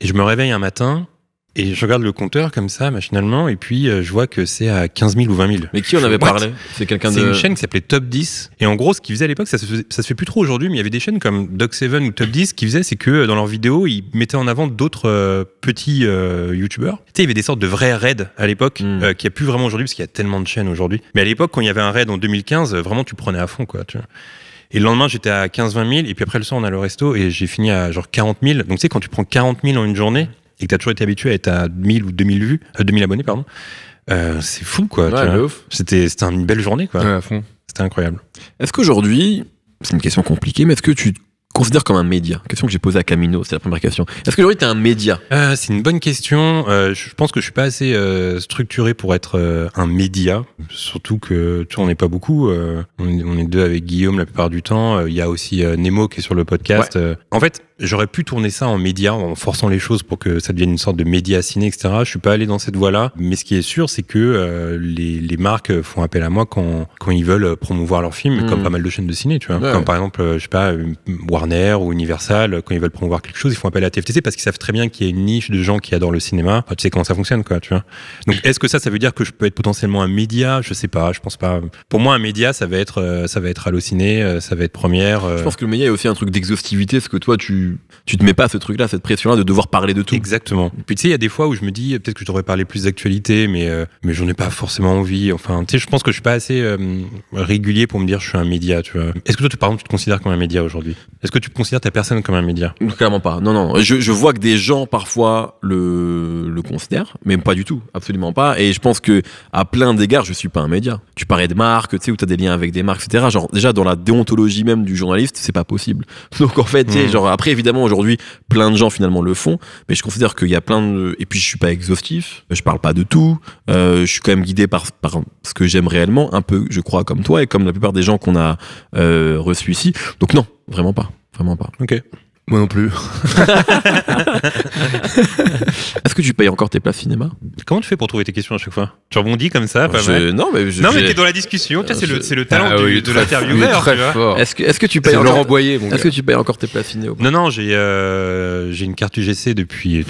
Et je me réveille un matin, et je regarde le compteur comme ça, machinalement, et puis euh, je vois que c'est à 15 000 ou 20 000. Mais qui en avait parlé C'est quelqu'un de... une chaîne qui s'appelait Top 10. Et en gros, ce qu'ils faisaient à l'époque, ça, se ça se fait plus trop aujourd'hui, mais il y avait des chaînes comme Doc7 ou Top 10 qui faisaient, c'est que euh, dans leurs vidéos, ils mettaient en avant d'autres euh, petits YouTubeurs. Tu sais, il y avait des sortes de vrais raids à l'époque, hmm. qui n'y a plus vraiment aujourd'hui, parce qu'il y a tellement de chaînes aujourd'hui. Mais à l'époque, quand il y avait un raid en 2015, vraiment, tu prenais à fond, quoi. Et le lendemain, j'étais à 15-20 000. Et puis après le soir, on a le resto et j'ai fini à genre 40 Donc tu sais, quand tu prends 40 000 en une journée, et que tu toujours été habitué à être à 1000 ou 2000 vues, 2000 euh, abonnés, pardon, euh, c'est fou, quoi. Ouais, C'était une belle journée, quoi. Ouais, C'était incroyable. Est-ce qu'aujourd'hui, c'est une question compliquée, mais est-ce que tu te considères comme un média Question que j'ai posée à Camino, c'est la première question. Est-ce qu'aujourd'hui, tu es un média euh, C'est une bonne question. Euh, je pense que je suis pas assez euh, structuré pour être euh, un média, surtout que tu on n'est pas beaucoup. on, est, deux avec Guillaume la plupart du temps. Il y a aussi Nemo qui est sur le podcast. en fait, j'aurais pu tourner ça en média, en forçant les choses pour que ça devienne une sorte de média ciné, etc. Je suis pas allé dans cette voie-là, mais ce qui est sûr, c'est que euh, les, les, marques font appel à moi quand, quand ils veulent promouvoir leurs films, comme hmm. pas mal de chaînes de ciné, tu vois. comme par exemple, euh, je sais pas, euh, Warner ou Universal, quand ils veulent promouvoir quelque chose, ils font appel à TFTC parce qu'ils savent très bien qu'il y a une niche de gens qui adorent le cinéma. tu sais comment ça fonctionne, quoi, tu vois. Donc, est-ce que ça, ça veut dire que je peux être potentiellement un média Je sais pas, je pense pas. Pour moi, un média, ça va être, ça va être allociné ça va être première. Je pense que le média est aussi un truc d'exhaustivité, ce que toi, tu tu, te mets pas à ce truc-là, cette pression-là de devoir parler de tout. Exactement. Puis tu sais, il y a des fois où je me dis, peut-être que je devrais parler plus d'actualité, mais, euh, mais j'en ai pas forcément envie. Enfin, tu sais, je pense que je suis pas assez euh, régulier pour me dire je suis un média, tu vois. Est-ce que toi, par exemple, tu te considères comme un média aujourd'hui Est-ce que tu considères ta personne comme un média Clairement pas. Non, non. Je, vois que des gens parfois le, le considèrent, mais pas du tout. Absolument pas. Et je pense que à plein d'égards, je suis pas un média. Tu parlais de marques, tu sais, où tu as des liens avec des marques, etc. Genre, déjà, dans la déontologie même du journaliste, c'est pas possible. Donc en fait, tu sais, mmh. genre, après, évidemment, aujourd'hui, plein de gens finalement le font, mais je considère qu'il y a plein de. Et puis, je suis pas exhaustif, je parle pas de tout, euh, je suis quand même guidé par, par ce que j'aime réellement, un peu, je crois, comme toi et comme la plupart des gens qu'on a euh, reçus ici. Donc, non, vraiment pas. Vraiment pas. Ok. Moi non plus. Est-ce que tu payes encore tes places cinéma Comment tu fais pour trouver tes questions à chaque fois Tu rebondis comme ça Non, mais, je, non, t'es dans la discussion. c'est le, talent ah de l'intervieweur. Est-ce que, tu payes Est-ce que tu payes encore tes places cinéma Non, non, j'ai euh, une carte UGC depuis,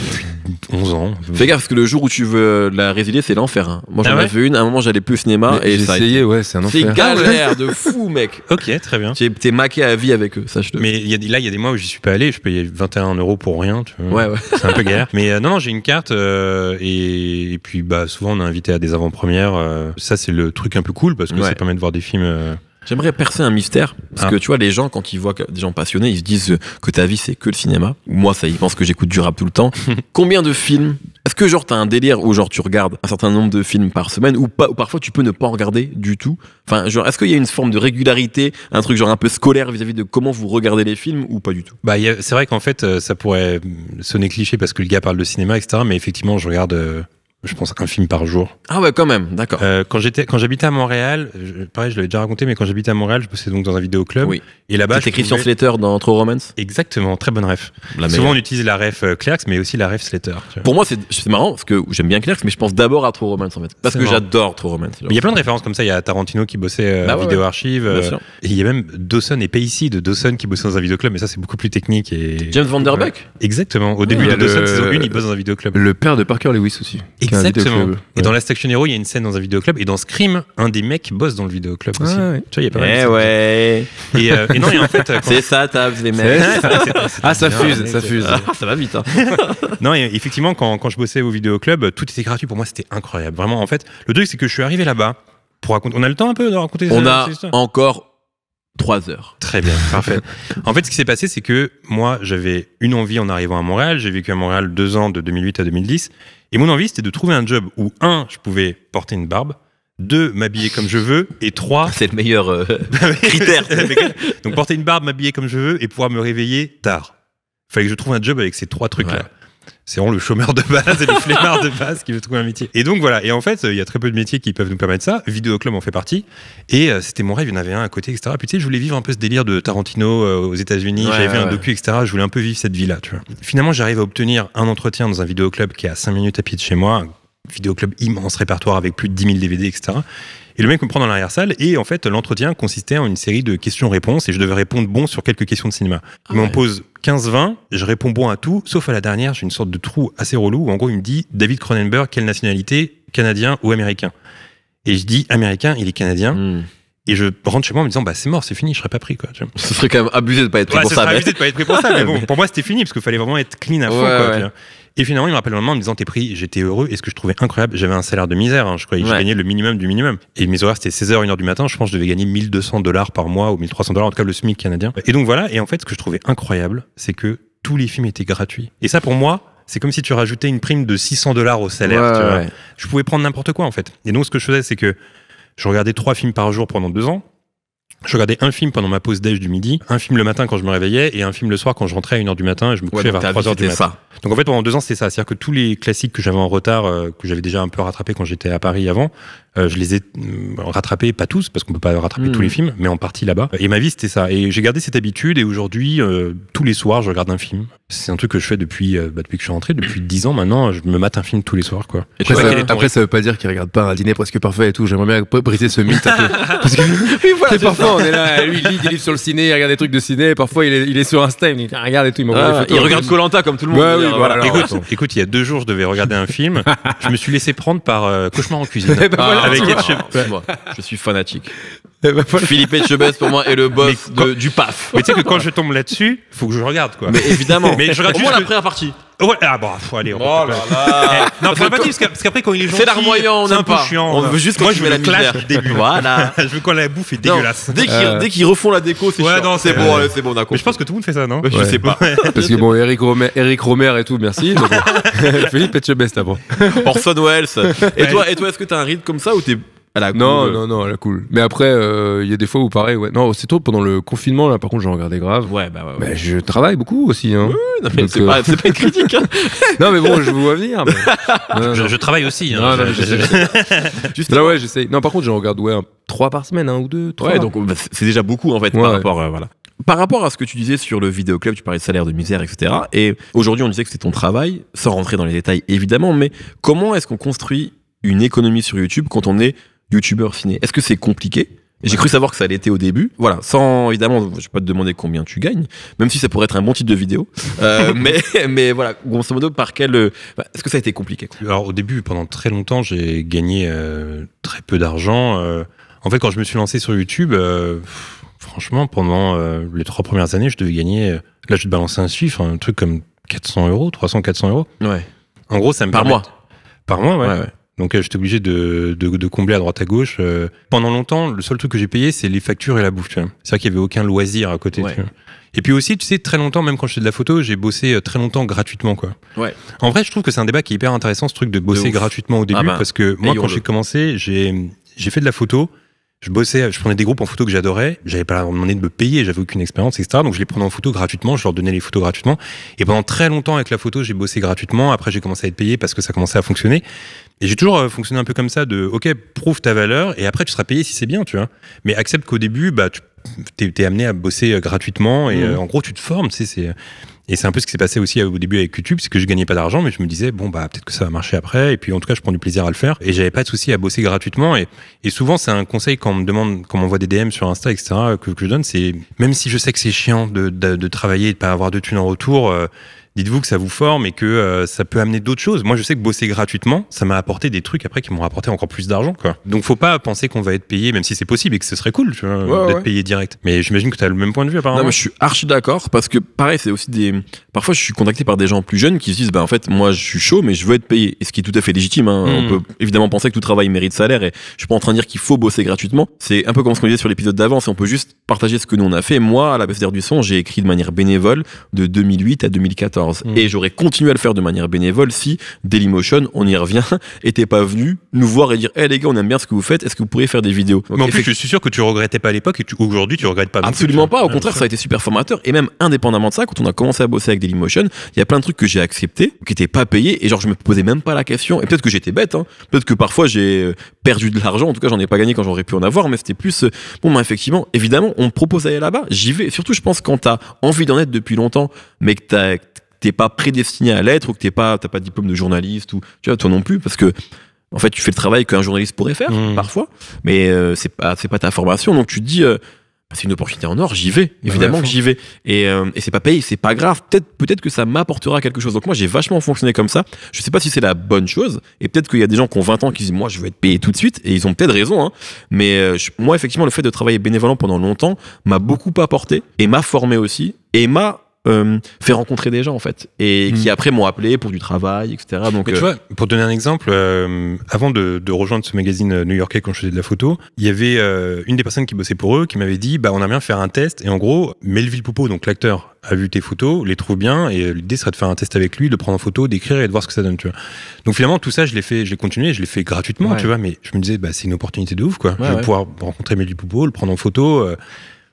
11 ans. Fais gaffe, parce que le jour où tu veux la résilier, c'est l'enfer. Hein. Moi, j'en avais ah une. À un moment, j'allais plus au cinéma. et j'ai essayé, ouais, c'est un enfer. C'est ah galère de fou, mec. Ok, très bien. T'es maqué à vie avec eux, sache-le. Mais là, il y a des mois où j'y suis pas allé je payais 21 euros pour rien. Tu vois. C'est un peu galère. Mais euh, non, non j'ai une carte euh, et, puis bah, souvent on est invité à des avant-premières. Euh. ça, c'est le truc un peu cool parce que ça permet de voir des films J'aimerais percer un mystère, parce ah. que tu vois, les gens, quand ils voient des gens passionnés, ils se disent euh, que ta vie, c'est que le cinéma. Moi, ça, ils pensent que j'écoute du rap tout le temps. Combien de films Est-ce que, genre, t'as un délire où, genre, tu regardes un certain nombre de films par semaine, ou, pas, ou parfois tu peux ne pas en regarder du tout Enfin, genre, est-ce qu'il y a une forme de régularité, un truc, genre, un peu scolaire vis-à-vis de comment vous regardez les films, ou pas du tout Bah, c'est vrai qu'en fait, euh, ça pourrait euh, sonner cliché parce que le gars parle de cinéma, etc., mais effectivement, je regarde je pense, à un film par jour. Ah ouais, quand même, d'accord. Euh, quand j'étais, quand j'habitais à Montréal, pareil, je l'avais déjà raconté, mais quand j'habitais à Montréal, je bossais donc dans un vidéoclub. Oui. Et là-bas, c'était Christian sur Slater dans True Romance. Exactement, très bonne ref. Souvent, on utilise la ref euh, Clerks, mais aussi la ref Slater. Pour moi, c'est, marrant parce que j'aime bien Clerks, mais je pense d'abord à True Romance en fait, parce que j'adore True Romance. Il y a plein de références comme ça. Il y a Tarantino qui bossait euh, bah, vidéo archive. et il y a même Dawson et Pacey de Dawson qui bossait dans un vidéoclub, mais ça c'est beaucoup plus technique et. James Vanderbeck. Exactement. Au début de Dawson saison 1, il dans un vidéoclub. Le père de Parker Lewis aussi. Exactement. Et dans Last Action Hero, il y a une scène dans un vidéoclub. Et dans Scream, un des mecs bosse dans le vidéoclub ah aussi. Tu vois, il y a pas mal. Eh ouais. Euh, et, non, en fait. Euh, c'est ça, Tabs, les mecs. Ah, ça fuse, ça fuse. Ah, ça va vite. Hein. Non, effectivement, quand, quand je bossais au vidéoclub, euh, tout était gratuit. Pour moi, c'était incroyable. Vraiment, en fait, le truc, c'est que je suis arrivé là-bas. Pour raconter... On a le temps un peu de raconter On a encore 3 heures. Très bien, parfait. en fait, ce qui s'est passé, c'est que moi, j'avais une envie en arrivant à Montréal. J'ai vécu à Montréal deux ans, de 2008 à 2010. Et mon envie, c'était de trouver un job où, un, je pouvais porter une barbe, deux, m'habiller comme je veux, et trois. C'est le meilleur euh, critère. Donc porter une barbe, m'habiller comme je veux et pouvoir me réveiller tard. Fallait que je trouve un job avec ces trois trucs-là. C'est vraiment le chômeur de base et le flemmard de base qui veut trouver un métier. Et donc voilà. Et en fait, euh, il y a très peu de métiers qui peuvent nous permettre ça. Vidéoclub en fait partie. Et euh, c'était mon rêve. Il y en avait un à côté, etc. Puis tu sais, je voulais vivre un peu ce délire de Tarantino euh, aux États-Unis. J'avais vu un docu, etc. Je voulais un peu vivre cette vie-là. Tu vois. Finalement, j'arrive à obtenir un entretien dans un vidéoclub qui est à 5 minutes à pied de chez moi. Un vidéoclub immense répertoire avec plus de 10 000 DVD, etc. Et le mec me prend dans l'arrière-salle et en fait, l'entretien consistait en une série de questions-réponses et je devais répondre bon sur quelques questions de cinéma. Ah m'en pose 15-20, je réponds bon à tout, sauf à la dernière, j'ai une sorte de trou assez relou où en gros, il me dit David Cronenberg, quelle nationalité Canadien ou américain Et je dis américain, il est canadien. Hmm. Et je rentre chez moi en me disant, bah, c'est mort, c'est fini, je serais pas pris, quoi. Ce serait quand même abusé de pas être pris pour ça. Serait abusé de pas être pris pour ça, mais bon, pour moi, c'était fini, parce qu'il fallait vraiment être clean à fond, quoi, et finalement, il me rappelle un moment en me disant T'es pris, j'étais heureux. Et ce que je trouvais incroyable, j'avais un salaire de misère. Hein. je croyais que je gagnais le minimum du minimum. Et mes horaires, c'était 16h, 1h du matin. Je pense que je devais gagner 1200 dollars par mois ou 1300 dollars, en tout cas le SMIC canadien. Et donc voilà. Et en fait, ce que je trouvais incroyable, c'est que tous les films étaient gratuits. Et ça, pour moi, c'est comme si tu rajoutais une prime de 600 dollars au salaire. tu vois. Je pouvais prendre n'importe quoi, en fait. Et donc, ce que je faisais, c'est que je regardais trois films par jour pendant deux ans. Je regardais un film pendant ma pause déj du midi, un film le matin quand je me réveillais et un film le soir quand je rentrais à 1h du matin et je me couchais vers 3h du matin. Donc en fait, pendant deux ans, c'est ça. C'est-à-dire que tous les classiques que j'avais en retard, euh, que j'avais déjà un peu rattrapé quand j'étais à Paris avant, euh, je les ai euh, rattrapés, pas tous, parce qu'on peut pas rattraper tous hmm. les films, mais en partie là-bas. Et ma vie, c'était ça. Et j'ai gardé cette habitude, et aujourd'hui, euh, tous les soirs, je regarde un film. C'est un truc que je fais depuis, bah, depuis que je suis rentré, depuis 10 ans maintenant, je me mate un film tous les soirs. Quoi. Après, ça, veut pas dire qu'il regarde pas un dîner presque parfait et tout. J'aimerais bien briser ce mythe. parce que parfois, on est là, lui, il lit des livres sur le ciné, il regarde des trucs de ciné, parfois il est, sur Insta, il ah, regarde et tout, il regarde Colanta comme tout le monde. Ah, écoute, écoute, il y a deux jours, je devais regarder un film, je me suis laissé prendre par Cauchemar en cuisine. Eh ben, je suis fanatique. Eh ben, Philippe Etchebest pour moi est le boss de, du PAF. Mais tu sais que quand je tombe là-dessus, faut que je regarde quoi. Mais évidemment. Mais je regarde au moins la première partie. Ouais, ah bon, bah, faut aller. On oh là là. Eh, non, pas parce qu'après quand il est gentil, c'est larmoyant, on un pas. Chiant, on veut juste que Moi, je mets la clash des début. Voilà. je veux quand la bouffe est dégueulasse. Dès qu'ils euh. refont la déco, c'est Ouais, non, c'est bon, c'est bon, d'accord. Mais je pense que tout le monde fait ça, non Je sais pas. Parce que bon, Eric Romer, Eric Romer et tout, merci. Philippe Etchebest avant. Orson Welles. Et toi, et toi, est-ce que t'as un rythme comme ça ou t'es non, non, non, elle est cool. Mais après, euh, il y a des fois où pareil, ouais. Non, c'est trop pendant le confinement, là, par contre, j'en regardais grave. Ouais, bah ouais. Mais je travaille beaucoup aussi. Hein. Euh, c'est pas, une critique. Hein. non, mais bon, je vous vois venir. je, travaille aussi. Hein, non, là, ouais, j'essaie Non, par contre, j'en regarde, ouais, trois par semaine, un ou deux. Trois. Ouais, donc bah, c'est déjà beaucoup, en fait, par rapport. Euh, voilà. Par rapport à ce que tu disais sur le vidéoclub, tu parlais de salaire de misère, etc. Et aujourd'hui, on disait que c'était ton travail, sans rentrer dans les détails évidemment, mais comment est-ce qu'on construit une économie sur YouTube quand on est youtubeur ciné. Est-ce que c'est compliqué j'ai cru savoir que ça l'était au début. Voilà, sans évidemment, je vais pas te demander combien tu gagnes, même si ça pourrait être un bon titre de vidéo. Euh, mais, voilà, grosso modo, par quel. Euh, bah, est-ce que ça a été compliqué Alors au début, pendant très longtemps, j'ai gagné euh, très peu d'argent. en fait, quand je me suis lancé sur YouTube, franchement, pendant les trois premières années, je devais gagner. là, je te un chiffre, un truc comme 400 euros, 300, 400 euros. Ouais. En gros, ça me. Par mois. Par mois, ouais. Donc euh, j'étais obligé de, de, de, combler à droite à gauche. Euh, pendant longtemps, le seul truc que j'ai payé, c'est les factures et la bouffe. C'est vrai qu'il n'y avait aucun loisir à côté. Et puis aussi, tu sais, très longtemps, même quand je fais de la photo, j'ai bossé euh, très longtemps gratuitement. Quoi. Ouais. En vrai, je trouve que c'est un débat qui est hyper intéressant, ce truc de bosser gratuitement au ah début, bah, parce que moi, quand j'ai commencé, j'ai fait de la photo. Je bossais, je prenais des groupes en photo que j'adorais. J'avais pas à demandé de me payer, j'avais aucune expérience, etc. Donc je les prenais en photo gratuitement, je leur donnais les photos gratuitement. Et pendant très longtemps avec la photo, j'ai bossé gratuitement. Après, j'ai commencé à être payé parce que ça commençait à fonctionner. Et j'ai toujours euh, fonctionné un peu comme ça de, ok, prouve ta valeur et après tu seras payé si c'est bien, tu vois. Mais accepte qu'au début, bah, tu es, amené à bosser euh, gratuitement et mmh. euh, en gros, tu te formes, tu Et c'est un peu ce qui s'est passé aussi au début avec YouTube, c'est que je gagnais pas d'argent, mais je me disais bon bah peut-être que ça va marcher après. Et puis en tout cas, je prends du plaisir à le faire. Et j'avais pas de souci à bosser gratuitement. Et, et souvent, c'est un conseil quand on me demande, quand on voit des DM sur Insta, etc. que, je donne, c'est même si je sais que c'est chiant de, de, travailler et de pas avoir de thunes en retour dites-vous que ça vous forme et que euh, ça peut amener d'autres choses. Moi, je sais que bosser gratuitement, ça m'a apporté des trucs après qui m'ont rapporté encore plus d'argent. Quoi. Donc, faut pas penser qu'on va être payé, même si c'est possible et que ce serait cool d'être payé direct. Mais j'imagine que tu as le même point de vue, apparemment. moi, je suis archi d'accord parce que, pareil, c'est aussi des. Parfois, je suis contacté par des gens plus jeunes qui se disent, bah, en fait, moi, je suis chaud, mais je veux être payé. Et ce qui est tout à fait légitime. Hein. On hmm. peut évidemment penser que tout travail mérite salaire et je suis pas en train de dire qu'il faut bosser gratuitement. C'est un peu comme ce qu'on disait sur l'épisode d'avant. On peut juste partager ce que nous on a fait. Moi, à la BFDR du son, j'ai écrit de manière bénévole de 2008 à 2014. Mm. Et j'aurais continué à le faire de manière bénévole si Dailymotion, on y revient, était pas venu nous voir et dire hé les gars, on aime bien ce que vous faites, est-ce que vous pourriez faire des vidéos Mais en plus, je suis sûr que tu regrettais pas à l'époque et aujourd'hui, tu regrettes pas. Absolument pas, au contraire, ça a été super formateur. Et même indépendamment de ça, quand on a commencé à bosser avec Dailymotion, il y a plein de trucs que j'ai acceptés, qui n'étaient pas payés, et genre, je me posais même pas la question. Et peut-être que j'étais bête, hein. peut-être que parfois j'ai euh, perdu de l'argent, en tout cas, j'en ai pas gagné quand j'aurais pu en avoir, mais c'était plus. Euh, bon, Mais bah, effectivement, évidemment, on me propose d'aller là-bas, j'y vais. surtout, je pense quand t'as envie d'en être depuis longtemps, mais que t'as t'es pas prédestiné à l'être ou que t'es pas, t'as pas de diplôme de journaliste ou tu vois, toi non plus, parce que en fait, tu fais le travail qu'un journaliste pourrait faire mmh. parfois, mais euh, c'est pas, c'est pas ta formation. Donc tu te dis, euh, bah, c'est une opportunité en or, j'y vais. Bah, Évidemment que j'y vais. Et, euh, et c'est pas payé, c'est pas grave. Peut-être, peut-être que ça m'apportera quelque chose. Donc moi, j'ai vachement fonctionné comme ça. Je sais pas si c'est la bonne chose. Et peut-être qu'il y a des gens qui ont 20 ans qui disent, moi, je veux être payé tout de suite. Et ils ont peut-être raison. Hein. Mais moi, effectivement, le fait de travailler bénévolement pendant longtemps m'a beaucoup apporté et m'a formé aussi et m'a euh, fait rencontrer des gens en fait et hmm. qui après m'ont appelé pour du travail etc donc euh, vois pour donner un exemple euh, avant de, rejoindre ce magazine new-yorkais quand je faisais de la photo il y avait une des personnes qui bossait pour eux qui m'avait dit bah on a bien faire un test et en gros Melville Poupeau donc l'acteur a vu tes photos les trouve bien et l'idée serait de faire un test avec lui de prendre en photo d'écrire et de voir ce que ça donne tu vois donc finalement tout ça je l'ai fait je l'ai continué je l'ai fait gratuitement tu vois mais je me disais bah c'est une opportunité de ouf quoi je pouvoir rencontrer Melville Poupeau le prendre en photo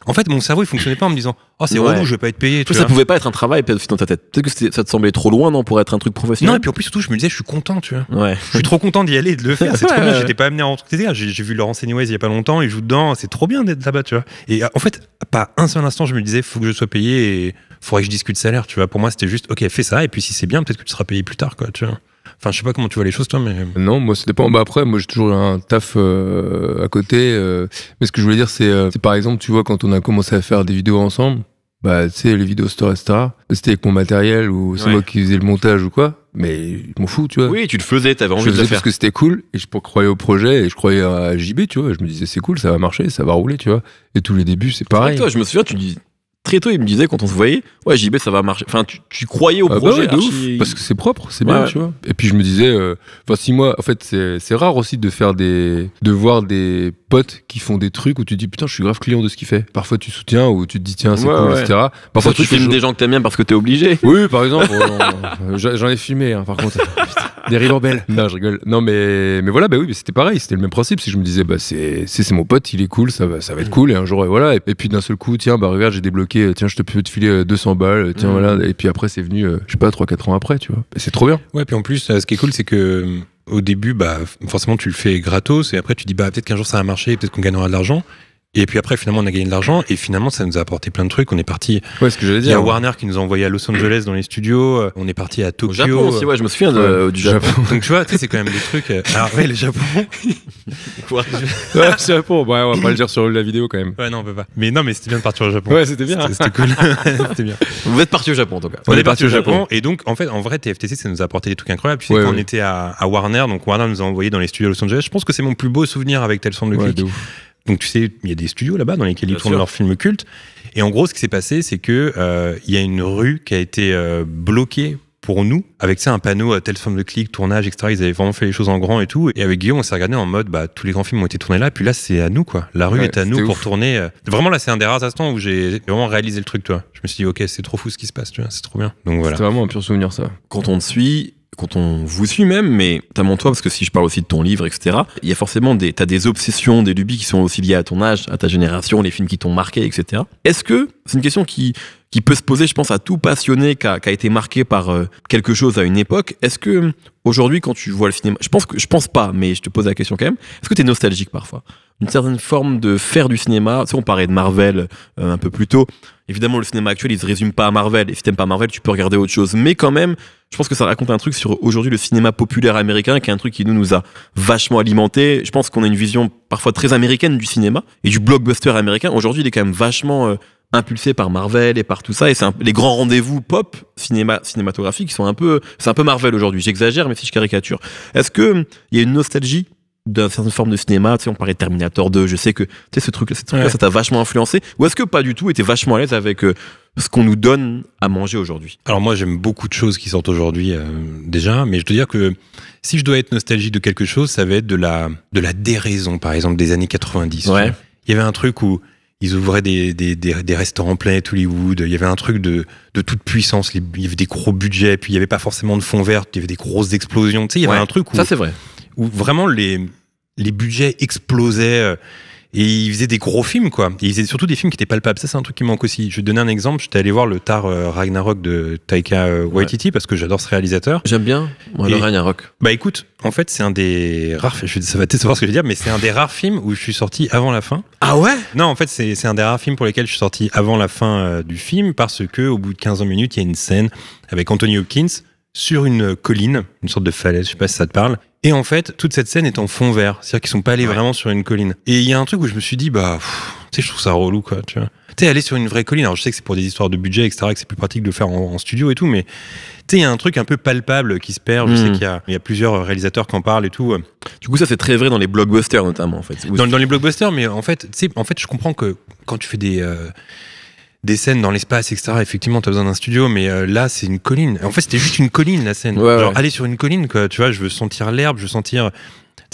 en fait, mon cerveau, il fonctionnait pas en me disant Oh, c'est ouais. relou, je vais pas être payé. Tu ça pouvait pas être un travail peut dans ta tête. Peut-être que ça te semblait trop loin, non, pour être un truc professionnel. Non, et puis en plus, surtout, je me disais, je suis content, tu vois. Ouais. Je suis trop content d'y aller et de le faire. C'est trop bien, j'étais pas amené à rentrer. J'ai vu Laurent Anyways il y a pas longtemps, il joue dedans, c'est trop bien d'être là-bas, tu vois. Et euh, en fait, pas un seul instant, je me disais, faut que je sois payé et faudrait que je discute salaire, tu vois. Pour moi, c'était juste, ok, fais ça, et puis si c'est bien, peut-être que tu seras payé plus tard, quoi, tu vois. Enfin, je sais pas comment tu vois les choses, toi, mais. Non, moi, ça dépend. Bah, après, moi, j'ai toujours un taf euh, à côté. Euh. mais ce que je voulais dire, euh, c'est, par exemple, tu vois, quand on a commencé à faire des vidéos ensemble, bah, tu sais, les vidéos store, c'était avec mon matériel ou c'est moi qui faisais le montage ou quoi. Mais je m'en fous, tu vois. Oui, tu le faisais, t'avais envie je le de le faire. parce que c'était cool et je croyais au projet et je croyais à JB, tu vois. Je me disais, c'est cool, ça va marcher, ça va rouler, tu vois. Et tous les débuts, c'est pareil. Toi, je me souviens, tu dis, très tôt, il me disait quand on se voyait, ouais, JB, ça va marcher. Enfin, tu, croyais au ah bah projet. ouf, parce que c'est propre, c'est bien, tu vois. Et puis je me disais, euh, enfin, si moi, en fait, c'est rare aussi de faire des, de voir des qui font des trucs où tu dis putain, je suis grave client de ce qu'il fait. Parfois tu soutiens ou tu te dis tiens, c'est cool, etc. Parfois tu filmes des gens que t'aimes bien parce que t'es obligé. Oui, par exemple. J'en ai filmé, hein, par contre. des ribambelles. Non, je rigole. Non, mais, mais voilà, bah oui, c'était pareil, c'était le même principe. Si je me disais, bah, c'est mon pote, il est cool, ça va, ça va être cool, et un jour, euh, et voilà. Et, puis d'un seul coup, tiens, bah regarde, j'ai débloqué, euh, tiens, je te peux te filer 200 euh, balles, tiens, mm. voilà. Et puis après, c'est venu, je sais pas, 3-4 ans après, tu vois. C'est trop bien. Ouais, puis en plus, ce qui est cool, c'est que au début, bah, forcément, tu le fais gratos et après, tu dis, bah, peut-être qu'un jour ça va marcher, peut-être qu'on gagnera de l'argent. Et puis après, finalement, on a gagné de l'argent et finalement, ça nous a apporté plein de trucs. On est parti. Ouais, ce que j'allais dire. Il y a Warner qui nous a envoyé à Los Angeles dans les studios. Euh, on est parti à Tokyo. Au Japon aussi, ouais, je me souviens du Japon. Donc tu vois, c'est quand même des trucs. Euh, Alors ah ouais, le Japon. le Japon. ouais, on va pas le dire sur la vidéo quand même. Ouais, non, on peut pas. Mais non, mais c'était bien de partir au Japon. Ouais, c'était bien. C'était cool. c'était bien. Vous êtes parti au Japon, en tout cas. On, est parti au Japon. Et donc, en fait, en vrai, TFTC, ça nous a apporté des trucs incroyables. Tu sais, quand on était à, Warner, donc Warner nous a envoyé dans les studios à Los Angeles. Je pense que c'est mon plus beau souvenir avec Tel Son de donc tu sais, il y a des studios là-bas dans lesquels ils tournent leurs films cultes. Et en gros, ce qui s'est passé, c'est que euh, il y a une rue qui a été euh, bloquée pour nous, avec ça un panneau à euh, telle forme de clic, tournage, etc. Ils avaient vraiment fait les choses en grand et tout. Et avec Guillaume, on s'est regardé en mode, bah, tous les grands films ont été tournés là, puis là, c'est à nous, quoi. La rue est à nous pour tourner. Vraiment, là, c'est un des rares instants où j'ai vraiment réalisé le truc, toi. Je me suis dit, ok, c'est trop fou ce qui se passe, c'est trop bien. Donc voilà. C'est vraiment un pur souvenir, ça. Quand on te suit, quand on vous suit même, mais mon toi, parce que si je parle aussi de ton livre, etc., il y a forcément des, t'as des obsessions, des lubies qui sont aussi liées à ton âge, à ta génération, les films qui t'ont marqué, etc. Est-ce que, c'est une question qui, peut se poser, je pense, à tout passionné qui a, été marqué par euh, quelque chose à une époque. Est-ce que, aujourd'hui, quand tu vois le cinéma, je pense que, je pense pas, mais je te pose la question quand même, est-ce que t'es es nostalgique parfois? une certaine forme de faire du cinéma. Tu sais, on parlait de Marvel euh, un peu plus tôt. Évidemment, le cinéma actuel, il se résume pas à Marvel. Et si t'aimes pas Marvel, tu peux regarder autre chose. Mais quand même, je pense que ça raconte un truc sur aujourd'hui le cinéma populaire américain, qui est un truc qui nous, nous a vachement alimenté. Je pense qu'on a une vision parfois très américaine du cinéma et du blockbuster américain. Aujourd'hui, il est quand même vachement euh, impulsé par Marvel et par tout ça. Et c'est les grands rendez-vous pop cinéma, cinématographiques sont un peu, c'est un peu Marvel aujourd'hui. J'exagère, mais si je caricature. Est-ce que il y a une nostalgie d'une certaine forme de cinéma, tu sais, on parlait de Terminator 2, je sais que, tu sais, ce truc, là ça t'a vachement influencé, ou est-ce que pas du tout, était t'es vachement à l'aise avec euh, ce qu'on nous donne à manger aujourd'hui Alors moi, j'aime beaucoup de choses qui sortent aujourd'hui euh, déjà, mais je dois dire que si je dois être nostalgique de quelque chose, ça va être de la, de la déraison, par exemple, des années 90. Ouais. Il y avait un truc où ils ouvraient des, des, des, restaurants pleins Hollywood, il y avait un truc de, toute puissance, il y avait des gros budgets, puis il n'y avait pas forcément de fond vert, il y avait des grosses explosions, tu sais, il y avait un truc où... Ça, c'est vrai où vraiment les, les budgets explosaient. Euh, et ils faisaient des gros films, quoi. ils faisaient surtout des films qui étaient palpables. Ça, c'est un truc qui manque aussi. Je vais donner un exemple. J'étais allé voir le Tar euh, Ragnarok de Taika euh, Waititi parce que j'adore ce réalisateur. J'aime bien le Ragnarok. Bah écoute, en fait, c'est un des rares. Je, ça va savoir ce que je dire, mais c'est un des rares films où je suis sorti avant la fin. Ah ouais Non, en fait, c'est un des rares films pour lesquels je suis sorti avant la fin du film parce que au bout de 15 minutes, il y a une scène avec Anthony Hopkins sur une colline, une sorte de falaise, je sais pas si ça te parle. Et en fait, toute cette scène est en fond vert, c'est-à-dire qu'ils sont pas allés vraiment sur une colline. Et il y a un truc où je me suis dit, bah, tu sais, je trouve ça relou, quoi, tu vois. Tu sais, aller sur une vraie colline, alors je sais que c'est pour des histoires de budget, etc., que c'est plus pratique de le faire en, studio et tout, mais tu sais, il y a un truc un peu palpable qui se perd. Je sais hmm. qu'il y, a plusieurs réalisateurs qui en parlent et tout. Du coup, ça c'est très vrai dans les blockbusters notamment, en fait. Dans, les blockbusters, mais en fait, tu sais, en fait, je comprends que quand tu fais des. Euh, des scènes dans l'espace, etc. Effectivement, as besoin d'un studio, mais euh, là, c'est une colline. En fait, c'était juste une colline, la scène. Genre, aller sur une colline, quoi. Tu vois, je veux sentir l'herbe, je veux sentir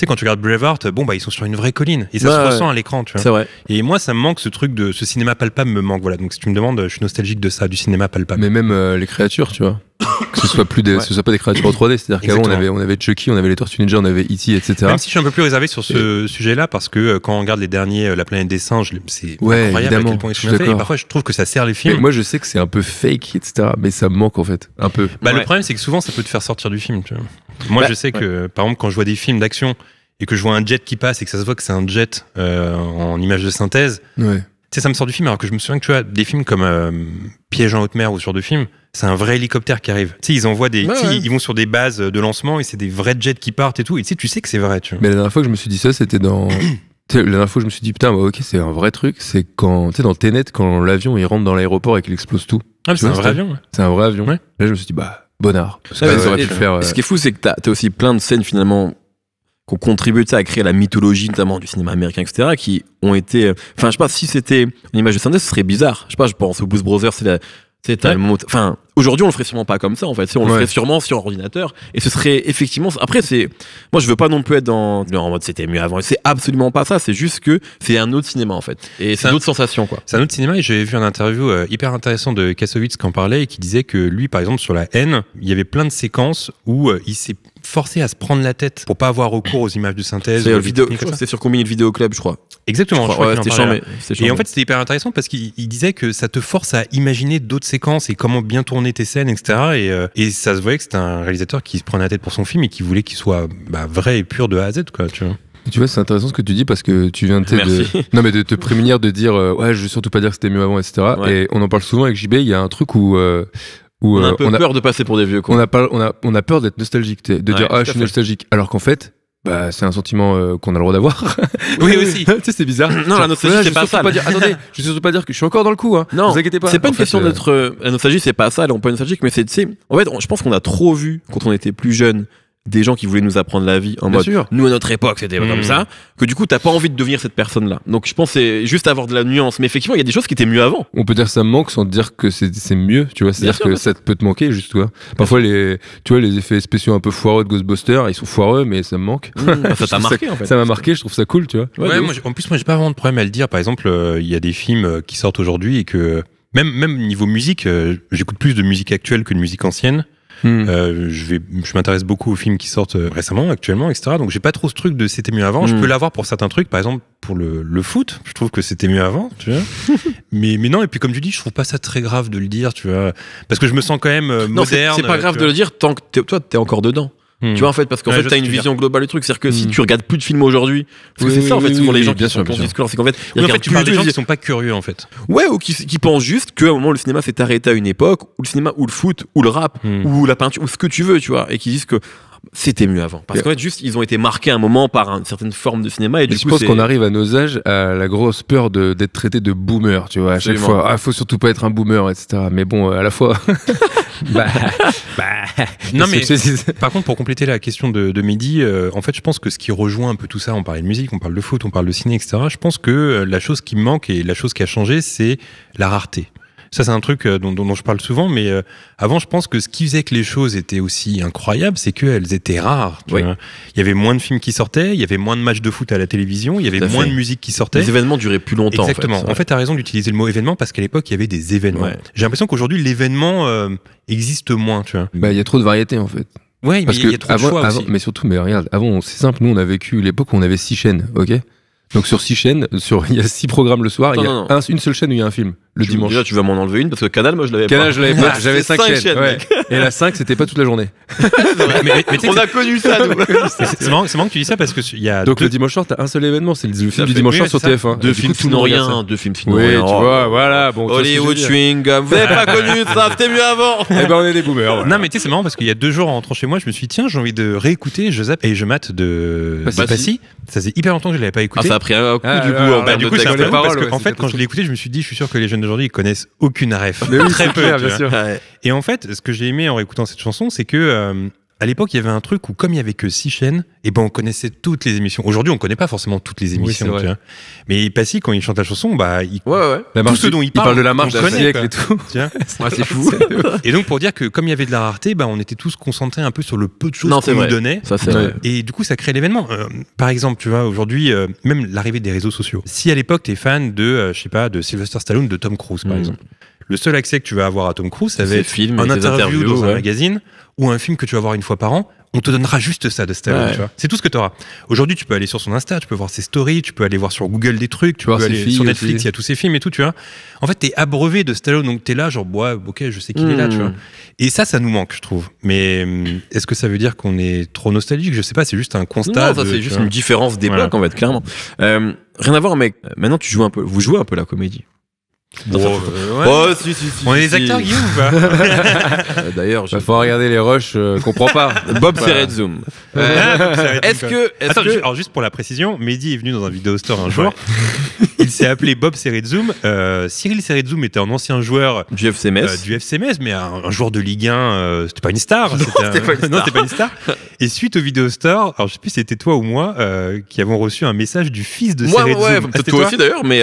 quand tu regardes Braveheart, bon, bah, ils sont sur une vraie colline. Et ça se ressent à l'écran, tu vois. C'est vrai. Et moi, ça me manque ce truc de. Ce cinéma palpable me manque, voilà. Donc, si tu me demandes, euh, je suis nostalgique de ça, du cinéma palpable. Mais même euh, les créatures, tu vois. que ce soit plus des, ce soit pas des créatures en 3D, c'est-à-dire qu'avant on avait, on avait Chucky, on avait les Tortues Ninja, on avait e E.T., etc. Même si je suis un peu plus réservé sur ce sujet-là, parce que euh, quand on regarde les derniers, La Planète des Singes, c'est ouais, incroyable à quel point ils sont et parfois je trouve que ça sert les films. moi je sais que c'est un peu fake, etc., mais ça me manque en fait, un peu. Bah, Le problème c'est que souvent ça peut te faire sortir du film, tu vois. Moi bah, je sais que, par exemple, quand je vois des films d'action et que je vois un jet qui passe et que ça se voit que c'est un jet euh, en image de synthèse, tu sais, ça me sort du film. Alors que je me souviens que tu vois, des films comme euh, Piège en haute mer ou ce genre de film, c'est un vrai hélicoptère qui arrive. Tu sais, ils envoient des. Ils vont sur des bases de lancement et c'est des vrais jets qui partent et tout. Et tu sais, tu sais que c'est vrai, tu vois. Mais la dernière fois que je me suis dit ça, c'était dans. la dernière fois que je me suis dit, putain, bah, ok, c'est un vrai truc, c'est quand, tu sais, dans Tenet, quand l'avion il rentre dans l'aéroport et qu'il explose tout. Ah, c'est un, vrai avion. C'est un vrai avion. Là, je me suis dit, bah, bonnard. Ce euh, qui est fou, c'est que t'as as aussi plein de scènes finalement ont contribué à créer la mythologie notamment du cinéma américain, etc., qui ont été... Enfin, je sais pas, si c'était une image de synthèse, ce serait bizarre. Je sais pas, je pense au Boost Brothers, c'est la... C'est Enfin, aujourd'hui, on le ferait sûrement pas comme ça, en fait. on le ferait sûrement sur ordinateur. Et ce serait effectivement. Après, c'est. Moi, je veux pas non plus être dans. en mode c'était mieux avant. C'est absolument pas ça. C'est juste que c'est un autre cinéma, en fait. Et c'est une autre sensation, quoi. C'est un autre cinéma. Et j'avais vu un interview euh, hyper intéressant de Kassovitz qui en parlait et qui disait que lui, par exemple, sur la haine, il y avait plein de séquences où euh, il s'est forcé à se prendre la tête pour pas avoir recours aux images de synthèse. C'est vidéo, sur combien de vidéo club, je crois. Exactement. Je crois, et en fait, c'était hyper intéressant parce qu'il disait que ça te force à imaginer d'autres séquences et comment bien tourner tes scènes, etc. Euh, et, ça se voyait que c'était un réalisateur qui se prenait la tête pour son film et qui voulait qu'il soit bah, vrai et pur de A à Z, quoi. Tu vois. c'est intéressant ce que tu dis parce que tu viens de, non, mais de te prémunir de dire euh, ouais, je vais surtout pas dire que c'était mieux avant, etc. Et on en parle souvent avec JB. Il y a un truc où euh, on a euh, un peu peur de passer pour des vieux. Quoi. On, a peur d'être nostalgique, de dire Ah, je suis nostalgique. Alors qu'en fait, bah, c'est un sentiment euh, qu'on a le droit d'avoir. Oui, aussi. tu sais, c'est bizarre. Non, la nostalgie, c'est pas ça. attendez, je ne surtout pas dire que je suis encore dans le coup. Hein. Non, vous inquiétez pas. C'est pas une question euh, d'être. nostalgique la nostalgie, c'est pas ça. on peut être nostalgique, mais c'est. En fait, je pense qu'on a trop vu quand on était plus jeune des gens qui voulaient nous apprendre la vie en mode nous à notre époque c'était comme mmh. ça que du coup t'as pas envie de devenir cette personne là donc je pense c'est juste avoir de la nuance mais effectivement il y a des choses qui étaient mieux avant on peut dire ça me manque sans dire que c'est mieux tu vois c'est à dire que ça peut te manquer juste parfois les tu vois les effets spéciaux un peu foireux de Ghostbusters ils sont foireux mais ça me manque mmh, bah, ça t'a marqué ça, en fait ça m'a marqué je trouve ça cool tu vois ouais, moi, en plus moi j'ai pas vraiment de problème à le dire par exemple euh, il y a des films euh, qui sortent aujourd'hui et que même même niveau musique euh, j'écoute plus de musique actuelle que de musique ancienne Hmm. Euh, je vais, je m'intéresse beaucoup aux films qui sortent euh, récemment, actuellement, etc. Donc j'ai pas trop ce truc de c'était mieux avant. Je hmm. peux l'avoir pour certains trucs, par exemple pour le, foot. Je trouve que c'était mieux avant, tu vois. mais, non. Et puis comme tu dis, je trouve pas ça très grave de le dire, tu vois, parce que je me sens quand même euh, moderne. C'est pas grave de le dire tant que toi t'es encore dedans. Hmm. Tu vois, en fait, parce qu'en fait, t'as une vision globale du truc. C'est-à-dire que si hmm. tu regardes plus de films aujourd'hui, parce que c'est ça, en fait, les gens sont fait, sont pas curieux, en fait. Ouais, ou qui, pensent juste qu'à un moment, le cinéma s'est arrêté à une époque, ou le cinéma, ou le foot, ou le rap, hmm. ou la peinture, ou ce que tu veux, tu vois, et qui disent que, c'était mieux avant. Parce qu'en fait, juste, ils ont été marqués à un moment par une certaine forme de cinéma. Et je pense qu'on arrive à nos âges à la grosse peur d'être traité de boomer, tu vois, à chaque fois. Ah, faut surtout pas être un boomer, etc. Mais bon, euh, à la fois. Bah, bah, non, mais par contre, pour compléter la question de, Midi, Mehdi, euh, en fait, je pense que ce qui rejoint un peu tout ça, on parle de musique, on parle de foot, on parle de ciné, etc. Je pense que euh, la chose qui manque et la chose qui a changé, c'est la rareté. Ça, c'est un truc euh, dont, je parle souvent, mais euh, avant, je pense que ce qui faisait que les choses étaient aussi incroyables, c'est qu'elles étaient rares. Il y avait moins de films qui sortaient, il y avait moins de matchs de foot à la télévision, il y avait moins de musique qui sortait. Les événements duraient plus longtemps. Exactement. En fait, en fait tu as raison d'utiliser le mot événement parce qu'à l'époque, il y avait des événements. J'ai l'impression qu'aujourd'hui, l'événement euh, existe moins. Tu vois. Bah, il y a trop de variétés, en fait. Ouais, mais il y a trop de choix Mais surtout, mais regarde, avant, c'est simple, nous, on a vécu l'époque où on avait six chaînes, ok donc sur six chaînes, sur il y a six programmes le soir, il y a une seule chaîne où il y a un film le dimanche. tu vas m'en enlever une parce que Canal, moi, je l'avais pas. Canal, je l'avais pas. Ah, J'avais 5 chaînes. Et la 5, c'était pas toute la journée. on a connu ça, C'est marrant, que tu dis ça parce que y a. Donc le dimanche soir, t'as un seul événement, c'est le film du dimanche soir sur TF1. Deux films rien, deux films finaux Oui, tu vois, voilà. Hollywood swing, Vous avez pas connu ça, c'était mieux avant. Eh ben, on est des boomers. Non, mais tu sais, c'est marrant parce qu'il y a deux jours en rentrant chez moi, je me suis dit, tiens, j'ai envie de réécouter, Joseph et je mate de Passy. Ça faisait hyper longtemps que je l'avais pas écouté. Ah, ça a pris un coup ah du coup en fait, quand je l'ai écouté, je me suis dit, je suis sûr que les jeunes aujourd'hui, ils connaissent aucune ref. Très peu. bien sûr. Et en fait, ce que j'ai aimé en écoutant cette chanson, c'est que euh, à l'époque, il y avait un truc où comme il y avait que six chaînes, et eh ben on connaissait toutes les émissions. Aujourd'hui, on ne connaît pas forcément toutes les émissions. tu vois. Mais Passy, quand il chante la chanson, bah, il... tout ce dont il, parle, de la marche siècle et tout. c'est fou. et donc pour dire que comme il y avait de la rareté, bah, on était tous concentrés un peu sur le peu de choses qu'on nous donnait. et du coup, ça crée l'événement. Euh, par exemple, tu vois, aujourd'hui, euh, même l'arrivée des réseaux sociaux. Si à l'époque, tu es fan de, euh, je sais pas, de Sylvester Stallone, de Tom Cruise, par hmm. exemple le seul accès que tu vas avoir à Tom Cruise, ça va être film, un interview dans un magazine, ou un film que tu vas voir une fois par an, on te donnera juste ça de Stallone, tu vois. C'est tout ce que tu auras. Aujourd'hui, tu peux aller sur son Insta, tu peux voir ses stories, tu peux aller voir sur Google des trucs, tu, vois peux aller sur Netflix, il y a tous ses films et tout, tu vois. En fait, t'es abreuvé de Stallone, donc t'es là, genre, bois. Bah, ok, je sais qu'il est là, tu hmm. vois. Et ça, ça nous manque, je trouve. Mais hmm, est-ce que ça veut dire qu'on est trop nostalgique Je sais pas, c'est juste un constat. Non, ça, c'est juste une différence des blocs, en fait, clairement. Euh, rien à voir, mais euh, maintenant, tu joues un peu, vous jouez un peu la comédie. Oh, si, si, si, On est des acteurs, Guillaume, euh, D'ailleurs, il bah, faut regarder les rushs Je comprends pas. Bob Red Zoom. Est-ce que. alors juste pour la précision, Mehdi est venu dans un vidéo store un jour. Il s'est appelé Bob Serezoum. Euh, Cyril Serezoum était un ancien joueur du FC Metz, euh, du FCMS, mais un, joueur de Ligue 1. Euh, c'était pas une star. Non, c'était pas, une star. Et suite au Vidéo Store, alors je sais plus si c'était toi ou moi euh, qui avons reçu un message du fils de Cyril. Ouais, ouais, ah, toi, aussi d'ailleurs, mais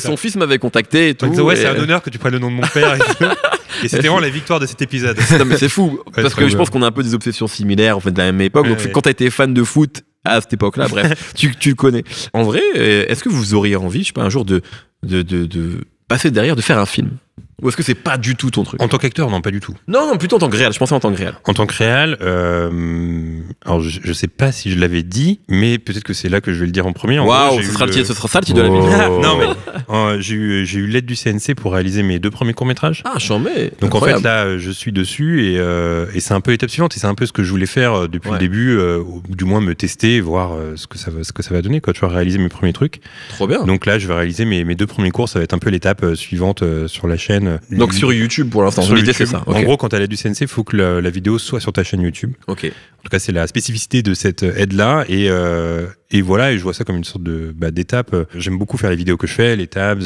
son fils m'avait contacté et tout. ouais, c'est un honneur que tu prennes le nom de mon père. Et, et c'était vraiment la victoire de cet épisode. Non, mais c'est fou parce que je pense qu'on a un peu des obsessions similaires en fait de la même époque. Donc quand t'as été fan de foot à cette époque-là. Bref, tu, le connais. En vrai, euh, est-ce que vous auriez envie, je sais pas, un jour de, de passer derrière, de faire un film ou est-ce que c'est pas du tout ton truc En tant qu'acteur, non, pas du tout. Non, non, plutôt en tant que réel. Je pensais en tant que réel. En tant que réel, euh, alors je, sais pas si je l'avais dit, mais peut-être que c'est là que je vais le dire en premier. Waouh, ce, sera ce sera ça le titre la oh. vidéo. non, mais oh, j'ai eu, eu l'aide du CNC pour réaliser mes deux premiers courts-métrages. Ah, j'en mets Donc en fait, là, je suis dessus et, euh, et c'est un peu l'étape suivante et c'est un peu ce que je voulais faire euh, depuis le début, ou du moins me tester, voir ce, que ça va, ce que ça va donner, quoi. Tu vas réaliser mes premiers trucs. Trop bien. Donc là, je vais réaliser mes, mes deux premiers cours, ça va être un peu l'étape suivante sur la chaîne euh, Donc mm-hmm. sur YouTube pour l'instant. L'idée c'est ça. En gros, quand elle as du CNC, il faut que la, la, vidéo soit sur ta chaîne YouTube. Ok tout cas, c'est la spécificité de cette euh, aide-là. Et, euh, et voilà, et je vois ça comme une sorte de bah, d'étape. Euh, j'aime beaucoup faire les vidéos que je fais, les tabs,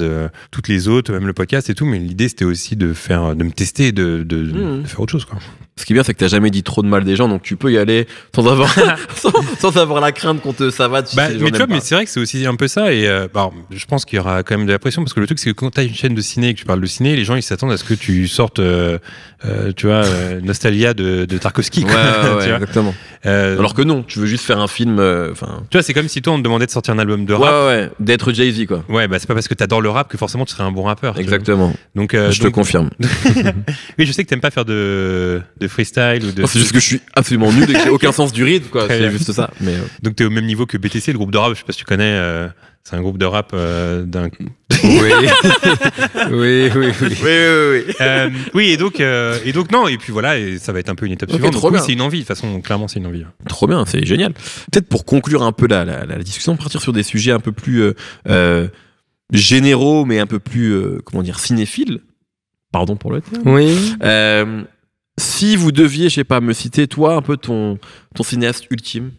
toutes les autres, même le podcast et tout. Mais l'idée, c'était aussi de faire, de me tester, de, de, mmh. faire autre chose. Quoi. Ce qui est bien, c'est que t'as jamais dit trop de mal des gens, donc tu peux y aller sans avoir, sans, avoir la crainte qu'on te ça va. Bah, mais tu vois, mais c'est vrai que c'est aussi un peu ça. Et bah, je pense qu'il y aura quand même de la pression parce que le truc, c'est que quand t'as une chaîne de ciné et que tu parles de ciné, les gens ils s'attendent à ce que tu sortes, tu vois, Nostalia de, de Tarkovsky. exactement. Euh, Alors que non, tu veux juste faire un film. Euh, enfin. tu vois, c'est comme si toi on te demandait de sortir un album de rap. d'être Jay-Z quoi. Ouais, bah c'est pas parce que t'adores le rap que forcément tu serais un bon rappeur. Exactement. Donc, euh, je te confirme. oui, je sais que t'aimes pas faire de, freestyle ou de. C'est juste que je suis absolument nul et que j'ai aucun sens du rythme quoi. C'est juste ça. Mais, Donc t'es au même niveau que BTC, le groupe de rap, je sais pas si tu connais. C'est un groupe de rap euh, d'un. Oui. oui, oui, oui. Oui, oui, euh, et, donc, euh, et donc, non, et puis voilà, ça va être un peu une étape suivante. c'est une envie, de toute façon, clairement, c'est une envie. Trop bien, c'est génial. Peut-être pour conclure un peu la, la, discussion, partir sur des sujets un peu plus généraux, mais un peu plus, comment dire, cinéphiles. Pardon pour le terme. Oui. si vous deviez, je sais pas, me citer, toi, un peu ton, ton cinéaste ultime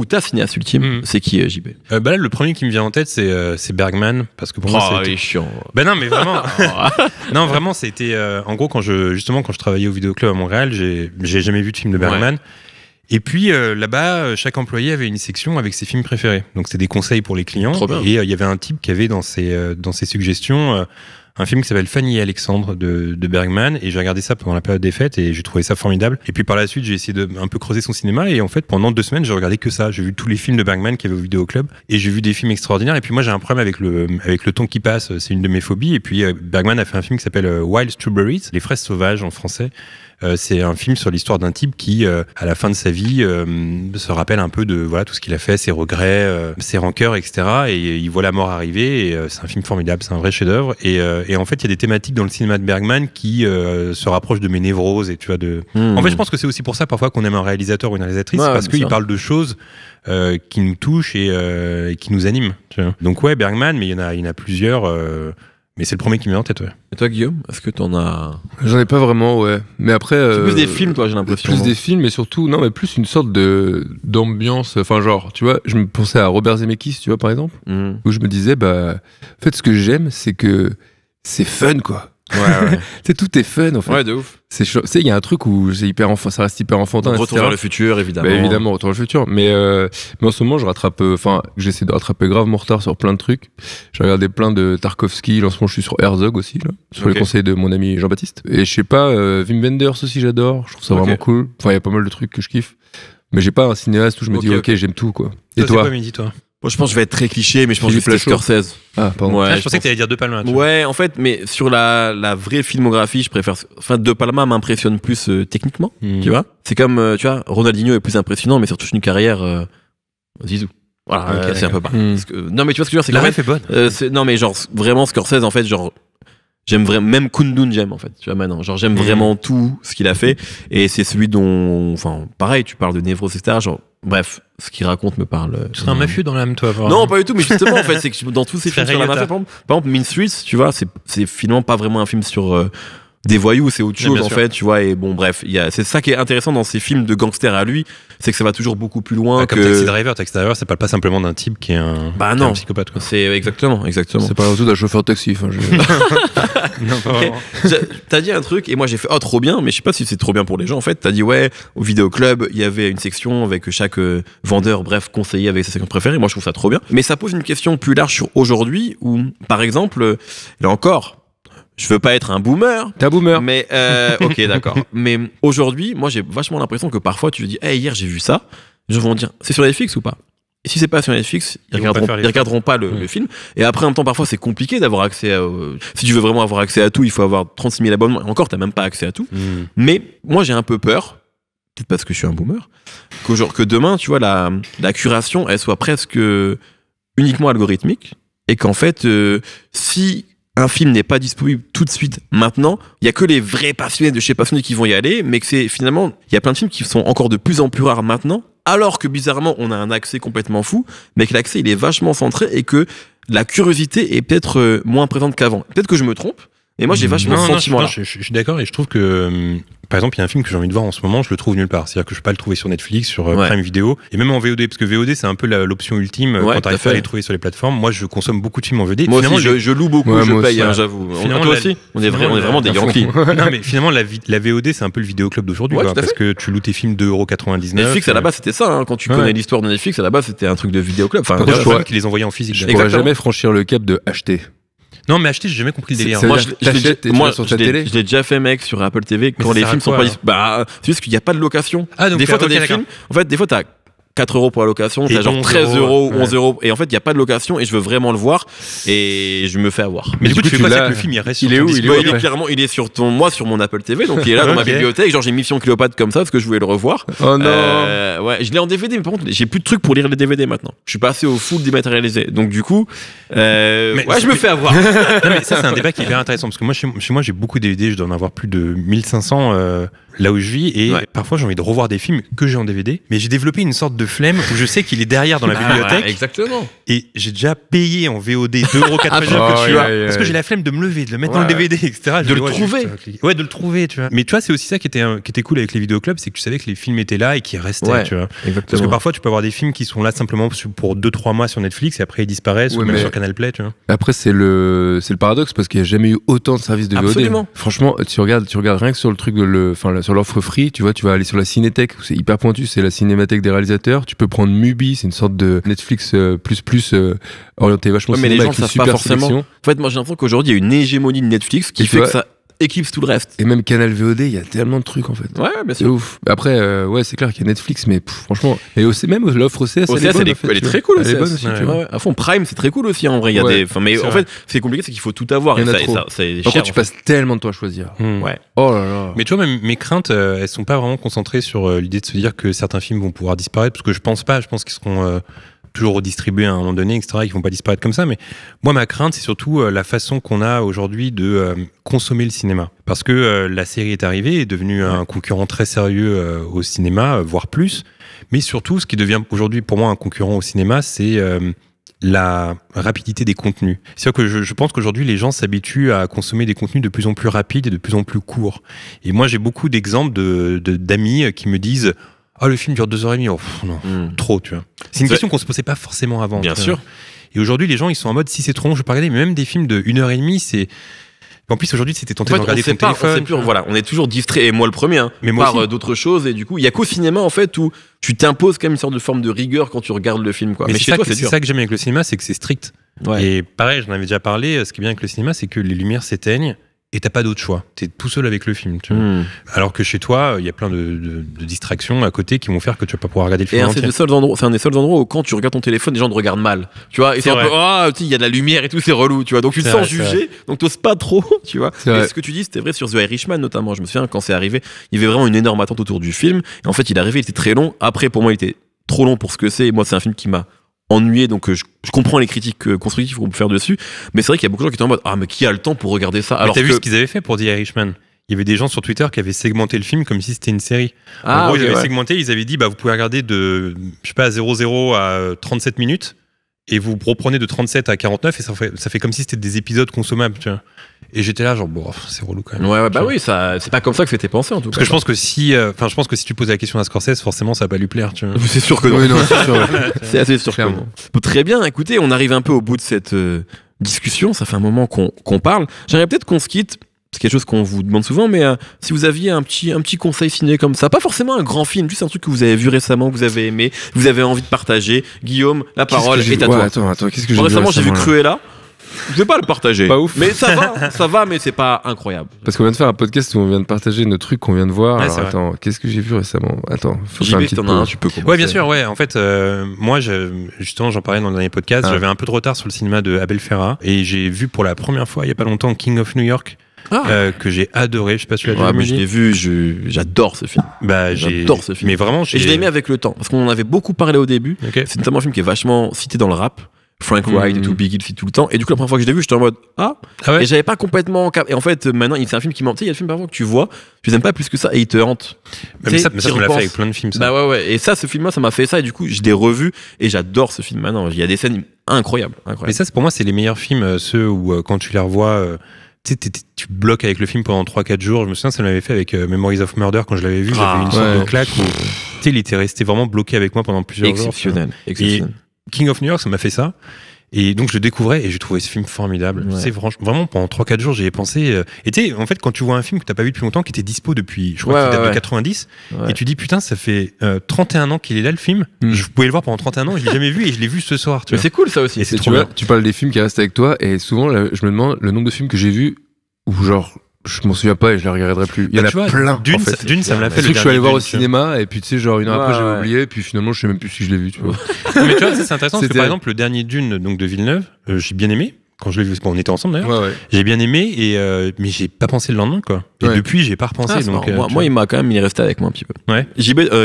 ou ta cinéaste ultime, hmm. c'est qui euh, JB euh, bah le premier qui me vient en tête, c'est euh, Bergman, parce que pour moi, c'est ah, chiant. Ben non, mais vraiment. Ah, non, vraiment, c'était en gros quand je justement quand je travaillais au vidéoclub à Montréal, j'ai jamais vu de film de Bergman. Et puis là-bas, chaque employé avait une section avec ses films préférés. Donc c'est des conseils pour les clients. Et il y avait un type qui avait dans ses dans ses suggestions un film qui s'appelle Fanny et Alexandre de, Bergman. Et j'ai regardé ça pendant la période des fêtes et j'ai trouvé ça formidable. Et puis par la suite, j'ai essayé de un peu creuser son cinéma. Et en fait, pendant deux semaines, j'ai regardé que ça. J'ai vu tous les films de Bergman qui y avait au vidéo club et j'ai vu des films extraordinaires. Et puis moi, j'ai un problème avec le, avec le temps qui passe. C'est une de mes phobies. Et puis euh, Bergman a fait un film qui s'appelle euh, Wild Strawberries, Les fraises sauvages en français euh, c'est un film sur l'histoire d'un type qui, euh, à la fin de sa vie, euh, se rappelle un peu de voilà tout ce qu'il a fait, ses regrets, ses rancœurs, etc. Et il voit la mort arriver. Et c'est un film formidable, c'est un vrai chef-d'œuvre. Et, et, en fait, il y a des thématiques dans le cinéma de Bergman qui se rapprochent de mes névroses et tu vois de. Hmm. En fait, je pense que c'est aussi pour ça parfois qu'on aime un réalisateur ou une réalisatrice parce qu'il parle de choses. qui nous touchent et, qui nous anime. Donc ouais, Bergman, mais il y en a, il y en a plusieurs. Mais c'est le premier qui me vient en tête, ouais. Et toi, Guillaume, est-ce que t'en as. J'en ai pas vraiment, ouais. Mais après. plus des euh, films, toi, j'ai l'impression. Plus des films, mais surtout, non, mais plus une sorte de d'ambiance. Enfin, genre, tu vois, je me pensais à Robert Zemeckis, tu vois, par exemple, mhm. où je me disais, bah, en fait, ce que j'aime, c'est que c'est fun, quoi. Ouais, tout est fun en fait. Ouais, de ouf. C'est il y a un truc où hyper ça reste hyper enfantin. Retour vers le futur, évidemment. Bah, évidemment, retour le futur. Mais, euh, mais en ce moment, je rattrape, euh, enfin, j'essaie de rattraper grave mon retard sur plein de trucs. J'ai regardé plein de Tarkovski En ce moment, je suis sur Herzog aussi, sur les conseils de mon ami Jean-Baptiste. Et je sais pas, euh, Wim Wenders aussi, j'adore. Je trouve ça vraiment cool. Enfin, il y a pas mal de trucs que je kiffe. Mais j'ai pas un cinéaste où je me dis, ok, j'aime tout, quoi. Et toi, toi moi, je pense que je vais être très cliché, mais je pense que que Scorsese. Ah, Ouais, ah, je, pensais que tu allais dire De Palma. Ouais, en fait, mais sur la, la vraie filmographie, je préfère. Enfin, De Palma m'impressionne plus euh, techniquement, hmm. tu vois. C'est comme, euh, tu vois, Ronaldinho est plus impressionnant, mais surtout une carrière euh, Zizou. Voilà, c'est un peu pas. Hmm. Non, mais tu vois ce que je veux dire, c'est que. La ref est bonne. non, mais genre, vraiment, Scorsese, en fait, genre. J'aime vraiment, même Kundun, j'aime en fait, tu vois, maintenant. Genre, j'aime hmm. vraiment tout ce qu'il a fait. Et c'est celui dont, enfin, pareil, tu parles de névroses, etc. Genre, Bref, ce qu'il raconte me parle. Euh, tu serais un mafieux dans l'âme, toi. Non, pas du tout, mais justement, en fait, c'est que dans tous ces films sur la mafia, par exemple, par exemple Mean Streets, tu vois, c'est finalement pas vraiment un film sur, euh, des voyous, c'est autre chose en fait, tu vois. Et bon, bref, c'est ça qui est intéressant dans ces films de gangsters à lui, c'est que ça va toujours beaucoup plus loin. Bah, comme que... Taxi Driver, Taxi Driver, ça parle pas simplement d'un type qui est un, bah psychopathe non. C'est exactement, exactement. C'est pas du tout d'un chauffeur de taxi. je... T'as dit un truc et moi j'ai fait oh trop bien, mais je sais pas si c'est trop bien pour les gens en fait. T'as dit ouais, au vidéo club, il y avait une section avec chaque euh, vendeur, bref, conseiller avec sa section préférée. Moi je trouve ça trop bien. Mais ça pose une question plus large sur aujourd'hui où, par exemple, là encore, je veux pas être un boomer. T'es boomer. Mais euh, ok, d'accord. mais aujourd'hui, moi, j'ai vachement l'impression que parfois, tu dis, hey, hier, j'ai vu ça. Je vais vont dire, c'est sur Netflix ou pas et si c'est pas sur Netflix, ils, regarderont, pas, le, film. Et après, en même temps, parfois, c'est compliqué d'avoir accès à. Euh, si tu veux vraiment avoir accès à tout, il faut avoir 36 000 abonnements. Encore, t'as même pas accès à tout. Mm. Mais moi, j'ai un peu peur, peut-être parce que je suis un boomer, qu que demain, tu vois, la, la curation, elle soit presque uniquement algorithmique. Et qu'en fait, euh, si un film n'est pas disponible tout de suite maintenant, il y a que les vrais passionnés de chez passionnés qui vont y aller, mais que c'est finalement, il y a plein de films qui sont encore de plus en plus rares maintenant, alors que bizarrement, on a un accès complètement fou, mais que l'accès, il est vachement centré et que la curiosité est peut-être euh, moins présente qu'avant. Peut-être que je me trompe, et moi, j'ai mmh. vachement ce sentiment je suis d'accord et je trouve que hum, par exemple, il y a un film que j'ai envie de voir en ce moment, je le trouve nulle part. C'est-à-dire que je peux pas le trouver sur Netflix, sur euh, Prime Video, et même en VOD, parce que VOD, c'est un peu l'option ultime euh, quand t'arrives pas à les trouver sur les plateformes. Moi, je consomme beaucoup de films en VOD. Moi finalement, je, loue beaucoup, je paye, hein, j'avoue. Finalement, toi aussi on est, vraiment des Yankees. non, mais finalement, la, la VOD, c'est un peu le vidéoclub d'aujourd'hui, parce que tu loues tes films 2,99€. Netflix, à la euh, base, c'était ça. Hein. Quand tu connais l'histoire de Netflix, à la base, c'était un truc de vidéoclub. Enfin, je qui les envoyait en physique. Je jamais franchir le cap de acheter. Non, mais acheter, j'ai jamais compris le délire. Moi, je, je l'ai déjà fait, mec, sur Apple TV. Quand les films sont pas Bah, euh, c'est juste qu'il n'y a pas de location. Ah, des fois, t'as des films. En fait, des fois, t'as 4 euros pour la location, genre 13 euros, 11 euros. Et en fait, il n'y a pas de location et je veux vraiment le voir et je me fais avoir. Mais, du coup, tu fais que le film, il reste est où, il, est clairement, il est sur ton, moi, sur mon Apple TV, donc il est là dans ma bibliothèque. Genre, j'ai Mission Cléopâtre comme ça parce que je voulais le revoir. Oh non. Euh, ouais, je l'ai en DVD, mais par contre, j'ai plus de trucs pour lire les DVD maintenant. Je suis passé au full dématérialisé. Donc, du coup, euh, ouais, je me fais avoir. non, mais ça, c'est un débat qui est intéressant parce que moi, chez moi, j'ai beaucoup de DVD, je dois en avoir plus de 1500 là où je vis et parfois j'ai envie de revoir des films que j'ai en DVD mais j'ai développé une sorte de flemme où je sais qu'il est derrière dans la ah, bibliothèque exactement et j'ai déjà payé en VOD 2,99€ ah, que tu vois parce que j'ai la flemme de me lever de le mettre dans le DVD etc de le trouver ouais de le trouver tu vois mais tu vois c'est aussi ça qui était, qui était cool avec les vidéoclubs c'est que tu savais que les films étaient là et qui restaient tu vois parce que parfois tu peux avoir des films qui sont là simplement pour 2-3 mois sur Netflix et après ils disparaissent ou même sur Canal Play tu vois après c'est le, c'est le paradoxe parce qu'il n'y a jamais eu autant de services de VOD franchement tu regardes, tu regardes rien que sur le truc de le, enfin l'offre free, tu vois, tu vas aller sur la Cinétech, c'est hyper pointu, c'est la cinémathèque des réalisateurs. Tu peux prendre Mubi, c'est une sorte de Netflix euh, plus plus euh, orienté vachement ouais, mais les gens ça pas forcément. En fait, moi j'ai l'impression qu'aujourd'hui il y a une hégémonie de Netflix qui fait que ça éclipse tout le reste. Et même Canal VOD, il y a tellement de trucs en fait. Ouais, bien sûr. C'est ouf. Après, euh, ouais, c'est clair qu'il y a Netflix, mais franchement, et aussi même l'offre OCS, elle est, bonne, elle est très cool. aussi. tu À fond, Prime, c'est très cool aussi en vrai. Y a des enfin mais en fait, c'est compliqué, c'est qu'il faut tout avoir. Et ça, ça, c'est Par tu passes tellement de temps à choisir. Hmm. Ouais. Oh là là. Mais tu vois, mes, craintes, euh, elles sont pas vraiment concentrées sur euh, l'idée de se dire que certains films vont pouvoir disparaître, parce que je pense pas. Je pense qu'ils seront toujours redistribuer à un moment donné, etc., Ils qui vont pas disparaître comme ça. Mais moi, ma crainte, c'est surtout euh, la façon qu'on a aujourd'hui de euh, consommer le cinéma. Parce que euh, la série est arrivée, est devenue un concurrent très sérieux au cinéma, voire plus. Mais surtout, ce qui devient aujourd'hui pour moi un concurrent au cinéma, c'est la rapidité des contenus. C'est-à-dire que je, pense qu'aujourd'hui, les gens s'habituent à consommer des contenus de plus en plus rapides et de plus en plus courts. Et moi, j'ai beaucoup d'exemples d'amis qui me disent ah, le film dure deux heures et demie. Oh, non, hmm. trop, tu vois. C'est une question qu'on se posait pas forcément avant. Bien sûr. Et aujourd'hui, les gens, ils sont en mode si c'est trop long, je vais pas regarder. Mais même des films de une heure et demie, c'est. En plus, aujourd'hui, c'était tenté en de regarder téléphone. voilà, on est toujours distrait, et moi le premier, hein, mais moi par euh, d'autres choses. Et du coup, il y a qu'au cinéma, en fait, où tu t'imposes quand même une sorte de forme de rigueur quand tu regardes le film. Quoi. Mais, c'est ça, que j'aime avec le cinéma, c'est que c'est strict. Et pareil, j'en avais déjà parlé, ce qui est bien avec le cinéma, c'est que les lumières s'éteignent et t'as pas d'autre choix. T'es tout seul avec le film. Tu vois. Hmm. Alors que chez toi, il y a plein de, distractions à côté qui vont faire que tu vas pas pouvoir regarder le film. Et c'est un des seuls endroits où quand tu regardes ton téléphone, les gens te regardent mal. Tu vois, et c'est un peu, ah, il y a de la lumière et tout, c'est relou. Tu vois, donc tu te sens donc t'oses pas trop. Tu vois. Et ce que tu dis, c'était vrai sur The Irishman notamment. Je me souviens quand c'est arrivé, il y avait vraiment une énorme attente autour du film. Et en fait, il est arrivé, il était très long. Après, pour moi, il était trop long pour ce que c'est. moi, c'est un film qui m'a ennuyé, donc euh, je, comprends les critiques euh, constructives qu'on peut faire dessus, mais c'est vrai qu'il y a beaucoup de gens qui étaient en mode Ah, mais qui a le temps pour regarder ça t'as vu ce qu'ils avaient fait pour The Irishman il y avait des gens sur Twitter qui avaient segmenté le film comme si c'était une série. en ah, gros, ils avaient segmenté, ils avaient dit bah, vous pouvez regarder de je sais pas 00 à 37 euh, minutes et vous reprenez de 37 à 49 et ça fait, ça fait comme si c'était des épisodes consommables. Tu et j'étais là, genre, bon, c'est relou quand même. Ouais, bah oui, ça, c'est pas comme ça que c'était pensé en tout cas. Parce que je pense que si, euh, enfin, je pense que si tu posais la question à Scorsese, forcément, ça va pas lui plaire, tu vois. C'est sûr que non. c'est, assez sûr. très bien, écoutez, on arrive un peu au bout de cette euh, discussion. Ça fait un moment qu'on, parle. J'aimerais peut-être qu'on se quitte c'est quelque chose qu'on vous demande souvent, mais euh, si vous aviez un petit, un petit conseil ciné comme ça, pas forcément un grand film, juste un truc que vous avez vu récemment, que vous avez aimé, que vous avez envie de partager, Guillaume, la parole est à toi. Attends, attends, qu'est-ce que j'ai vu récemment, j'ai vu Cruella. Je vais pas le partager. Pas ouf. Mais ça va, ça va, mais c'est pas incroyable. Parce qu'on vient de faire un podcast où on vient de partager nos trucs qu'on vient de voir. attends, qu'est-ce que j'ai vu récemment Attends, faut faire un petit un, tu peux Ouais, bien sûr, ouais. En fait, euh, moi, justement, j'en parlais dans le dernier podcast, ah. j'avais un peu de retard sur le cinéma de Abel Ferra et j'ai vu pour la première fois il y a pas longtemps King of New York. Ah. Euh, que j'ai adoré. Je sais pas si tu l'as vu. Je l'ai vu, j'adore ce film. Bah, j'adore ce film. Mais vraiment, et je l'ai aimé avec le temps parce qu'on en avait beaucoup parlé au début. C'est notamment un film qui est vachement cité dans le rap. Frank White et tout, mm. Big fit tout le temps. Et du coup, la première fois que je l'ai vu, j'étais en mode Ah, ah Et j'avais pas complètement. Et en fait, maintenant, c'est un film qui m'a Tu sais, il y a le film parfois que tu vois, tu les aimes pas plus que ça et il te hante. Mais, ça, mais ça, me l'a fait avec plein de films, ça. Bah ouais, ouais. Et ça, ce film-là, ça m'a fait ça. Et du coup, je l'ai revu et j'adore ce film maintenant. Il y a des scènes incroyables. incroyables. Mais ça, pour moi, c'est les meilleurs films, euh, ceux où euh, quand tu les revois. Euh, tu tu bloques avec le film pendant 3-4 jours. Je me souviens, ça m'avait fait avec Memories of Murder quand je l'avais vu. J'avais ah, une sorte de claque où il était resté vraiment bloqué avec moi pendant plusieurs exceptionnel, Exceptionnel. King of New York, ça m'a fait ça. Et donc je le découvrais et j'ai trouvé ce film formidable. C'est franchement vraiment pendant 3 4 jours, j'y ai pensé euh, et tu sais en fait quand tu vois un film que t'as pas vu depuis longtemps qui était dispo depuis je crois date 90 et tu dis putain ça fait 31 euh, ans qu'il est là le film. Hmm. Je pouvais le voir pendant 31 ans, je l'ai jamais vu et je l'ai vu ce soir, tu Mais c'est cool ça aussi. tu, vois, tu parles des films qui restent avec toi et souvent je me demande le nombre de films que j'ai vu ou genre je m'en souviens pas et je la regarderai plus. Il y en bah, a plein. D'une, d'une ça me l'a fait. Le truc que je suis allé voir au cinéma et puis tu sais, genre une heure après, j'ai oublié. Et puis finalement, je sais même plus si je l'ai vu, tu vois. mais tu vois, c'est intéressant parce que par exemple, le dernier Dune donc de Villeneuve, euh, j'ai bien aimé. Quand je l'ai vu, bon, on était ensemble d'ailleurs. j'ai bien aimé, et, euh, mais j'ai pas pensé le lendemain, quoi. Et depuis, j'ai pas repensé. Ah, donc, euh, moi, il m'a quand même, il est resté avec moi un petit peu. Ouais.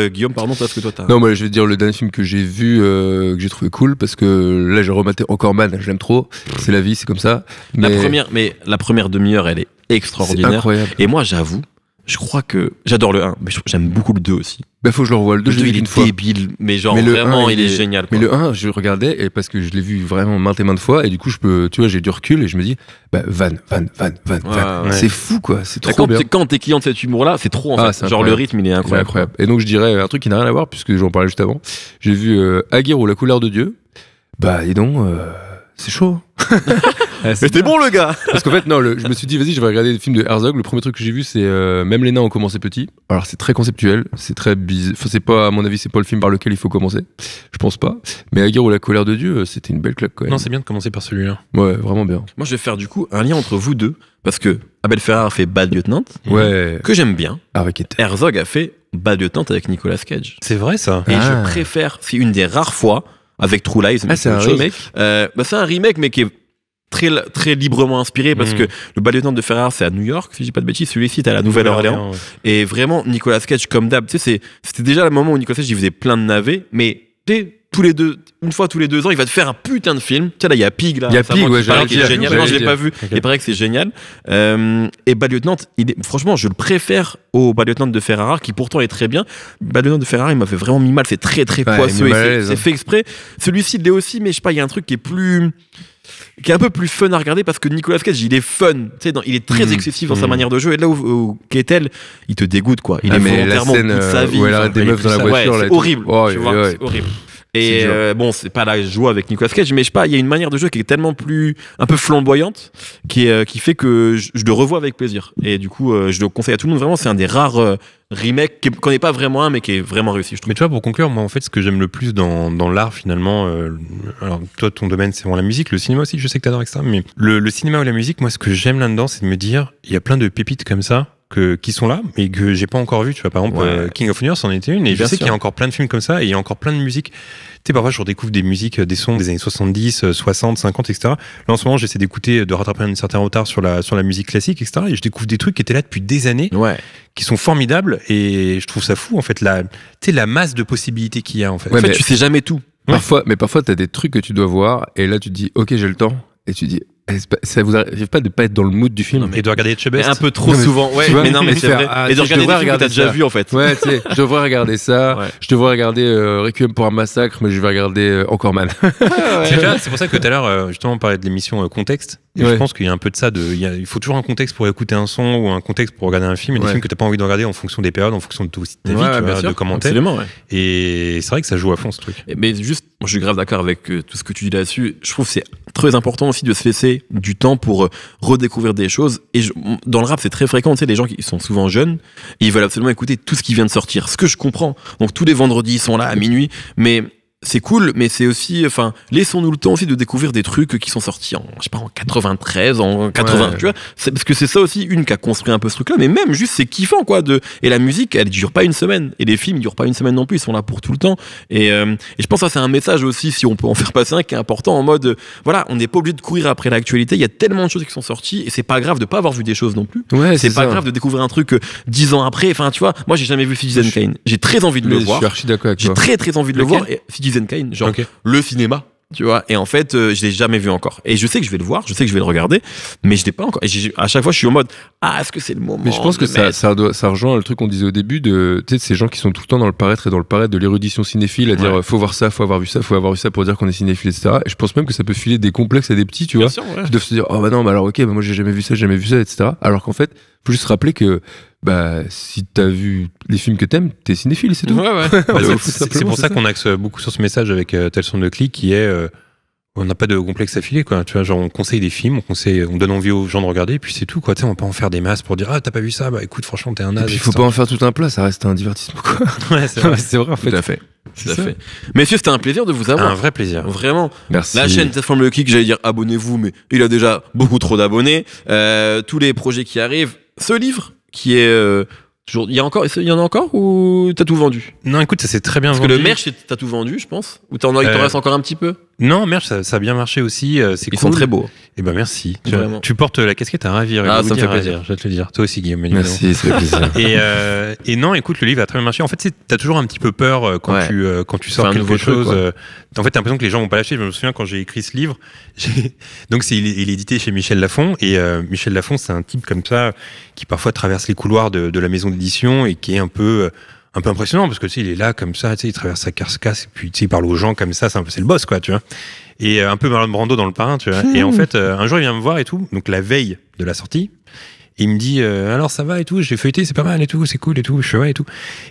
Guillaume, pardon, parce que toi, t'as. Non, moi, je vais dire le dernier film que j'ai vu, que j'ai trouvé cool, parce que là, j'ai rematé encore Man, j'aime trop. C'est la vie, c'est comme ça. La première, mais la première demi-heure, elle est extraordinaire. Et moi, j'avoue, je crois que j'adore le 1, mais j'aime beaucoup le 2 aussi. Il bah, faut que je le revoie. Le 2, le il est fois. débile, mais genre vraiment, il, est, génial. Mais le 1, je regardais et parce que je l'ai vu vraiment maintes et maintes fois, et du coup, je peux, tu vois, j'ai du recul et je me dis, ben van, van, van, van, C'est fou, quoi. C'est trop quand bien. Es, quand t'es client de cet humour-là, c'est trop en ah, Genre le rythme, il est incroyable. Et donc, je dirais un truc qui n'a rien à voir, puisque j'en parlais juste avant. J'ai vu euh, Aguirre ou La couleur de Dieu. Bah, et donc. Euh, c'est chaud. mais t'es bon le gars Parce qu'en fait, non, je me suis dit, vas-y, je vais regarder le film de Herzog. Le premier truc que j'ai vu, c'est euh, Même les nains ont commencé petit. Alors, c'est très conceptuel, c'est très bizarre. Enfin, c'est pas, à mon avis, c'est pas le film par lequel il faut commencer. Je pense pas. Mais Aguirre ou la colère de Dieu, euh, c'était une belle claque quand même. Non, c'est bien de commencer par celui-là. ouais, vraiment bien. Moi, je vais faire du coup un lien entre vous deux, parce que Abel a fait Bad Lieutenant, Ouais, que j'aime bien. avec ah, Herzog a fait Bad Lieutenant avec Nicolas Cage. C'est vrai ça. Et je ah. préfère, c'est une des rares fois avec True Lies. Ah, c'est un remake euh, bah, C'est un remake, mais qui est très, très librement inspiré parce hmm. que le de de Ferrar c'est à New York, si je pas de bêtises. Celui-ci, c'est à la Nouvelle-Orléans. Et vraiment, Nicolas Cage, comme d'hab, tu sais, c'était déjà le moment où Nicolas Cage, il faisait plein de navets, mais tu tous les deux, une fois tous les deux ans, il va te faire un putain de film. Tiens, là, il y a Pig, là. Il y a Pig, ouais, j'ai qui génial. Non, je l'ai pas vu. Okay. Il paraît que c'est génial. Euh, et Bad Lieutenant, il franchement, je le préfère au Bad Lieutenant de Ferrara, qui pourtant est très bien. Bad Lieutenant de Ferrara, il m'a fait vraiment mis mal. C'est très, très poisseux. C'est hein. fait exprès. Celui-ci, il l'est aussi, mais je sais pas, il y a un truc qui est plus qui est un peu plus fun à regarder parce que Nicolas Cage il est fun tu sais il est très mm. excessif dans sa mm. manière de jouer et là où, où il te dégoûte quoi il ah, est volontairement la scène, sa euh, vie des meufs dans la voiture c'est horrible oh, horrible et euh, bon, c'est pas la joie avec Nicolas Cage, mais je sais pas, il y a une manière de jouer qui est tellement plus, un peu flamboyante, qui, euh, qui fait que je, le revois avec plaisir. Et du coup, euh, je le conseille à tout le monde. Vraiment, c'est un des rares remakes qu'on n'est pas vraiment un mais qui est vraiment réussi je trouve. Mais tu vois pour conclure moi en fait ce que j'aime le plus dans, l'art finalement alors toi ton domaine c'est vraiment la musique le cinéma aussi je sais que t'adores ça mais le, cinéma ou la musique moi ce que j'aime là-dedans c'est de me dire il y a plein de pépites comme ça que, qui sont là, mais que j'ai pas encore vu. Tu vois, par exemple, euh, King of New York, c'en était une. Et je sais qu'il y a encore plein de films comme ça et il y a encore plein de musiques. Tu sais, parfois, je redécouvre des musiques, euh, des sons des années 70, 60, 50, etc. Là, en ce moment, j'essaie d'écouter, euh, de rattraper un certain retard sur la, sur la musique classique, etc. Et je découvre des trucs qui étaient là depuis des années, ouais. qui sont formidables. Et je trouve ça fou, en fait, la, la masse de possibilités qu'il y a, en fait. Ouais, mais tu sais jamais tout. Parfois, mais parfois, tu des trucs que tu dois voir et là, tu te dis, OK, j'ai le temps. Et tu dis, ça vous arrive pas de pas être dans le mood du film et de regarder Chebest un peu trop souvent mais non mais ah, et de regarder des films déjà vu en fait je devrais regarder ça je devrais regarder euh, Requiem pour un massacre mais je vais regarder euh, encore mal ah, c'est pour ça que tout à l'heure euh, justement on parlait de l'émission contexte et je pense qu'il y a un peu de ça de il faut toujours un contexte pour écouter un son ou un contexte pour regarder un film et des films que t'as pas envie de regarder en fonction des périodes en fonction de ta vie tu de et c'est vrai que ça joue à fond ce truc mais juste je suis grave d'accord avec tout ce que tu dis là-dessus je trouve c'est très important aussi de se laisser du temps pour euh, redécouvrir des choses. Et dans le rap, c'est très fréquent, tu sais, les gens qui sont souvent jeunes, ils veulent absolument écouter tout ce qui vient de sortir, ce que je comprends. Donc tous les vendredis, ils sont là à minuit, mais c'est cool, mais c'est aussi, enfin, laissons-nous le temps aussi de découvrir des trucs qui sont sortis en, je sais pas, en 93, en 80, tu vois. Parce que c'est ça aussi une qui a construit un peu ce truc-là, mais même juste, c'est kiffant, quoi. De, et la musique, elle dure pas une semaine. Et les films, ils durent pas une semaine non plus, ils sont là pour tout le temps. Et, euh, et je pense que c'est un message aussi, si on peut en faire passer un, qui est important en mode, voilà, on n'est pas obligé de courir après l'actualité, il y a tellement de choses qui sont sorties, et c'est pas grave de pas avoir vu des choses non plus. Ouais, c'est pas grave de découvrir un truc euh, dix ans après. Enfin, tu vois, moi, j'ai jamais vu Citizen Kane. J'ai très envie de le voir. Je suis d'accord J'ai très, très envie de le voir genre le cinéma tu vois et en fait euh, je l'ai jamais vu encore et je sais que je vais le voir je sais que je vais le regarder mais je l'ai pas encore et à chaque fois je suis en mode ah est-ce que c'est le moment mais je pense que ça, ça, doit, ça, rejoint le truc qu'on disait au début de, ces gens qui sont tout le temps dans le paraître et dans le paraître de l'érudition cinéphile à dire euh, faut voir ça faut avoir vu ça faut avoir vu ça pour dire qu'on est cinéphile etc et je pense même que ça peut filer des complexes à des petits tu vois de doivent se dire oh bah non bah alors ok bah moi j'ai jamais vu ça j'ai jamais vu ça etc alors qu'en fait faut juste se rappeler que bah, si t'as vu les films que t'aimes, t'es cinéphile, c'est tout. Ouais, ouais. Bah, c'est pour ça, qu'on axe beaucoup sur ce message avec Telson euh, tel son de clic qui est euh, on n'a pas de complexe filer, quoi. Tu vois, genre, on conseille des films, on conseille, on donne envie aux gens de regarder, puis c'est tout, quoi. Tu sais, on peut en faire des masses pour dire, ah, t'as pas vu ça, bah écoute, franchement, t'es un âge. Et ne il faut pas en faire tout un plat, ça reste un divertissement, quoi. ouais, c'est vrai. vrai. en fait. Tout à fait. Messieurs, c'était un plaisir de vous avoir. Un vrai plaisir. Vraiment. Merci. La chaîne Forme le clic, j'allais dire abonnez-vous, mais il a déjà beaucoup trop d'abonnés. Euh, tous les projets qui arrivent. Ce livre, qui est euh, Toujours, il y, a encore, il y en a encore ou t'as tout vendu Non, écoute, ça s'est très bien vendu. Parce que le merch, t'as tout vendu, je pense Ou t'en il euh, reste encore un petit peu Non, merch, ça, a bien marché aussi. Euh, Ils sont très beaux. Eh ben merci. Tu, portes la casquette à ravir. Ah, ça me fait plaisir. Je vais te le dire. Toi aussi, Guillaume. Merci, c'est plaisir. Et, euh, et, non, écoute, le livre a très bien marché. En fait, t'as toujours un petit peu peur euh, euh, quand, tu, quand tu sors quelque chose. en fait, t'as l'impression que les gens vont pas lâcher. Je me souviens quand j'ai écrit ce livre. Donc, c'est il, est, édité chez Michel Lafon. Et Michel Lafon, c'est un type comme ça qui parfois traverse les couloirs de, de la maison d'édition et qui est un peu un peu impressionnant parce que tu sais, il est là comme ça, tu sais, il traverse sa carcasse et puis tu sais, il parle aux gens comme ça, c'est un peu c'est le boss quoi, tu vois et euh, un peu Marlon Brando dans le parrain, tu vois. Et en fait, euh, un jour, il vient me voir et tout, donc la veille de la sortie, il me dit euh, alors ça va et tout, j'ai feuilleté, c'est pas mal et tout, c'est cool et tout, je suis ouais et tout.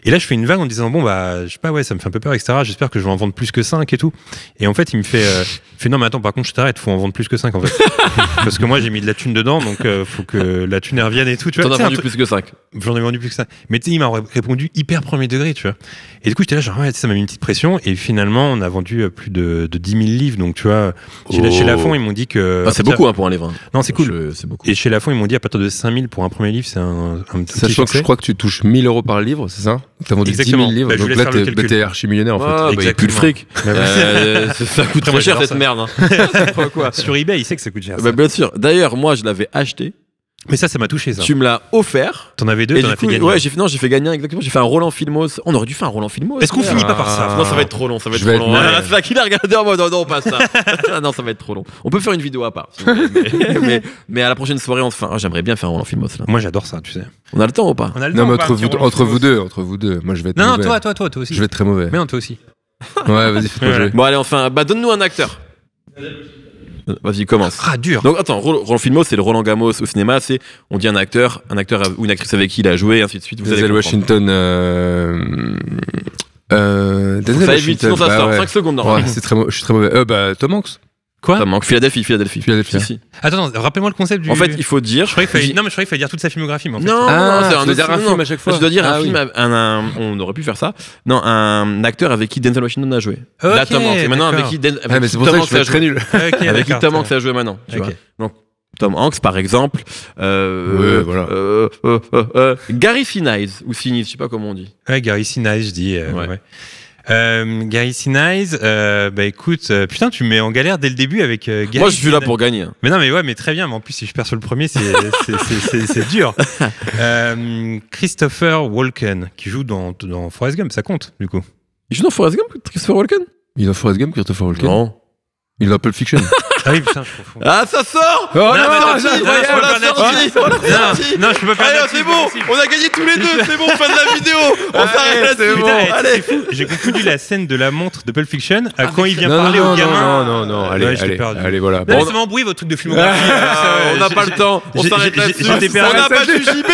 Et là je fais une vague en disant bon bah je sais pas ouais ça me fait un peu peur etc. J'espère que je vais en vendre plus que 5 et tout. Et en fait il me fait, euh, fait non mais attends par contre je t'arrête, faut en vendre plus que 5 en fait. Parce que moi j'ai mis de la thune dedans donc euh, faut que la thune revienne et tout. Tu T'en as vendu plus que 5. J'en ai vendu plus que ça Mais tu sais il m'a répondu hyper premier degré tu vois. Et du coup j'étais là genre ouais ça m'a mis une petite pression et finalement on a vendu plus de, de 10 000 livres donc tu vois. Chez, la, oh. ils m'ont dit que. Ah, c'est beaucoup hein, pour un livre. Hein. Non c'est cool. Et chez Lafond ils m'ont dit à partir de 5 pour un premier livre, c'est un, un petit Sachant que je crois que tu touches 1000 euros par livre, c'est ça T'as vendu Exactement. 10 000 livres, bah, donc là t'es, bah, archi millionnaire en fait. bah, plus de fric. Euh, ça coûte très cher cette merde. Sur eBay, il sait que ça coûte cher. Bah, bien sûr. D'ailleurs, moi je l'avais acheté mais ça, ça m'a touché, ça. Tu me l'as offert. T'en avais deux, t'en as fait gagner. Ouais, j'ai fait, non, j'ai fait gagner, exactement. J'ai fait un Roland Filmos. On aurait dû faire un Roland Filmos. Est-ce qu'on ah. finit pas par ça Non, ça va être trop long. Ça va être trop long. C'est qui qu'il a regardé en mode, non, oh non, pas ça. non, ça va être trop long. On peut faire une vidéo à part. mais, à la prochaine soirée, enfin. Oh, j'aimerais bien faire un Roland Filmos, Moi, j'adore ça, tu sais. On a le temps ou pas On a Non, temps entre vous deux, entre vous deux. Moi, je vais être. Non, toi, toi, toi, toi aussi. Je vais être très mauvais. Mais toi aussi. Ouais, vas-y, fais Bon, allez, enfin, bah, donne-nous un acteur. Vas-y, commence. Ah, dur. Donc attends, Roland Filmo, c'est le Roland Gamos au cinéma, c'est on dit un acteur, un acteur ou une actrice avec qui il a joué, ainsi de suite. Vous allez Washington. Euh... Euh, Denzel Washington. ça sort 5 secondes. Ouais, c'est très je suis très mauvais. Euh, bah, Tom Hanks. Quoi Tom Hanks. Philadelphie, Philadelphie. Philadelphie. Attends, attends, rappelez-moi le concept du. En fait, il faut dire. Je croyais qu'il fallait... Non, mais je croyais qu'il fallait dire toute sa filmographie. mais en fait. Non, non, c'est un, des dire un film à chaque fois. Je dois dire un ah film. un- on aurait pu faire ça. Non, un acteur avec qui Denzel Washington a joué. Là, Tom Hanks. maintenant, avec qui Ah, c'est pour ça que je très nul. Avec qui Tom Hanks a joué maintenant. Tu vois. Donc, Tom Hanks, par exemple. Euh, voilà. Euh, euh, euh, euh, Gary Sinise ou Sinise, je sais pas comment on dit. Ouais, Gary Sinise, je dis. ouais. Euh, Gary Sinise, euh, bah écoute, euh, putain, tu me mets en galère dès le début avec euh, Gary. Moi, je suis là pour gagner. Hein. Mais non, mais ouais, mais très bien. Mais en plus, si je perds sur le premier, c'est dur. euh, Christopher Walken, qui joue dans, dans Forrest Gump, ça compte, du coup. Il joue dans Forrest Gump, Christopher Walken Il est dans Forrest Gump, Christopher Walken Non. Il est dans Pulp Fiction. Ah, ah ça sort oh non, on je peux pas faire Allez, c'est bon, on a gagné tous les deux, c'est bon, fin de la vidéo On s'arrête là, c'est bon, allez J'ai conclu la scène de la montre de Pulp Fiction ah, quand il vient parler au gamin. Non, non, non, allez, allez, allez, voilà. Non, mais ça votre truc de ah, filmographie. On n'a pas le temps, on s'arrête là-dessus. On n'a pas JB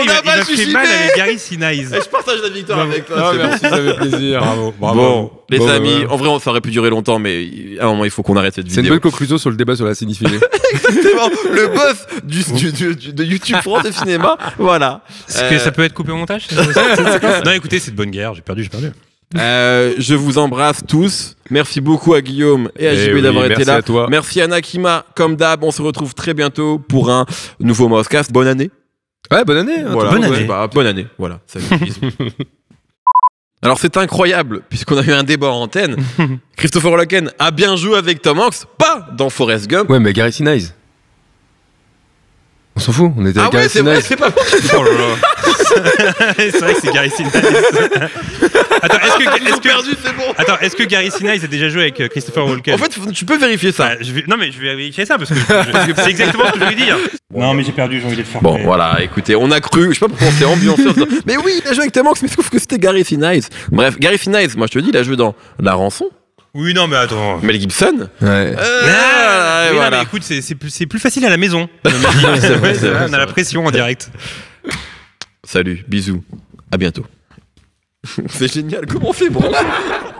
On n'a pas du mal avec Gary Sinise. Je partage la victoire avec toi. Merci, ça fait plaisir, bravo. Bravo les amis, bah, en vrai, ça aurait pu durer longtemps, mais à un moment, il faut qu'on arrête cette vidéo. C'est une bonne conclusion sur le débat sur la cinéphilie. Exactement. Le boss du, de YouTube France de cinéma. Voilà. Est-ce que euh, ça peut être coupé au montage Non, écoutez, c'est de bonne guerre. J'ai perdu, j'ai perdu. Euh, je vous embrasse tous. Merci beaucoup à Guillaume et à eh JB d'avoir été là. À toi. Merci à Nakima. Comme d'hab, on se retrouve très bientôt pour un nouveau Moscast. Bonne année. Ouais, bonne année. bonne, hein, année. Bah, bonne année. Voilà. Salut. Alors c'est incroyable, puisqu'on a eu un débat en antenne. Christopher Loken a bien joué avec Tom Hanks, pas dans Forrest Gump. Ouais, mais Gary Sinise. On s'en fout, on était ah Gary ouais, c'est c'est pas. oh c'est vrai que c'est Gary Sinise. Attends, est-ce que, est bon. Attends, est-ce que Gary Sinise a déjà joué avec euh, Christopher Walken En fait, tu peux vérifier ça. Bah, non, mais je vais vérifier ça parce que, c'est exactement ce que je voulais dire. non, mais j'ai perdu, j'ai envie de le faire. Bon, voilà, écoutez, on a cru, je sais pas pourquoi on s'est ambiancé. mais oui, il a joué avec Temanx, mais trouve que c'était Gary Sinise. Bref, Gary Sinise, moi je te dis, il a joué dans La Rançon. Oui, non, mais attends. Mel Gibson Ouais. Euh, ah, oui, mais écoute, c'est, plus, facile à la maison. on a la pression en direct. Salut, bisous, à bientôt. c'est génial, comment on fait, bon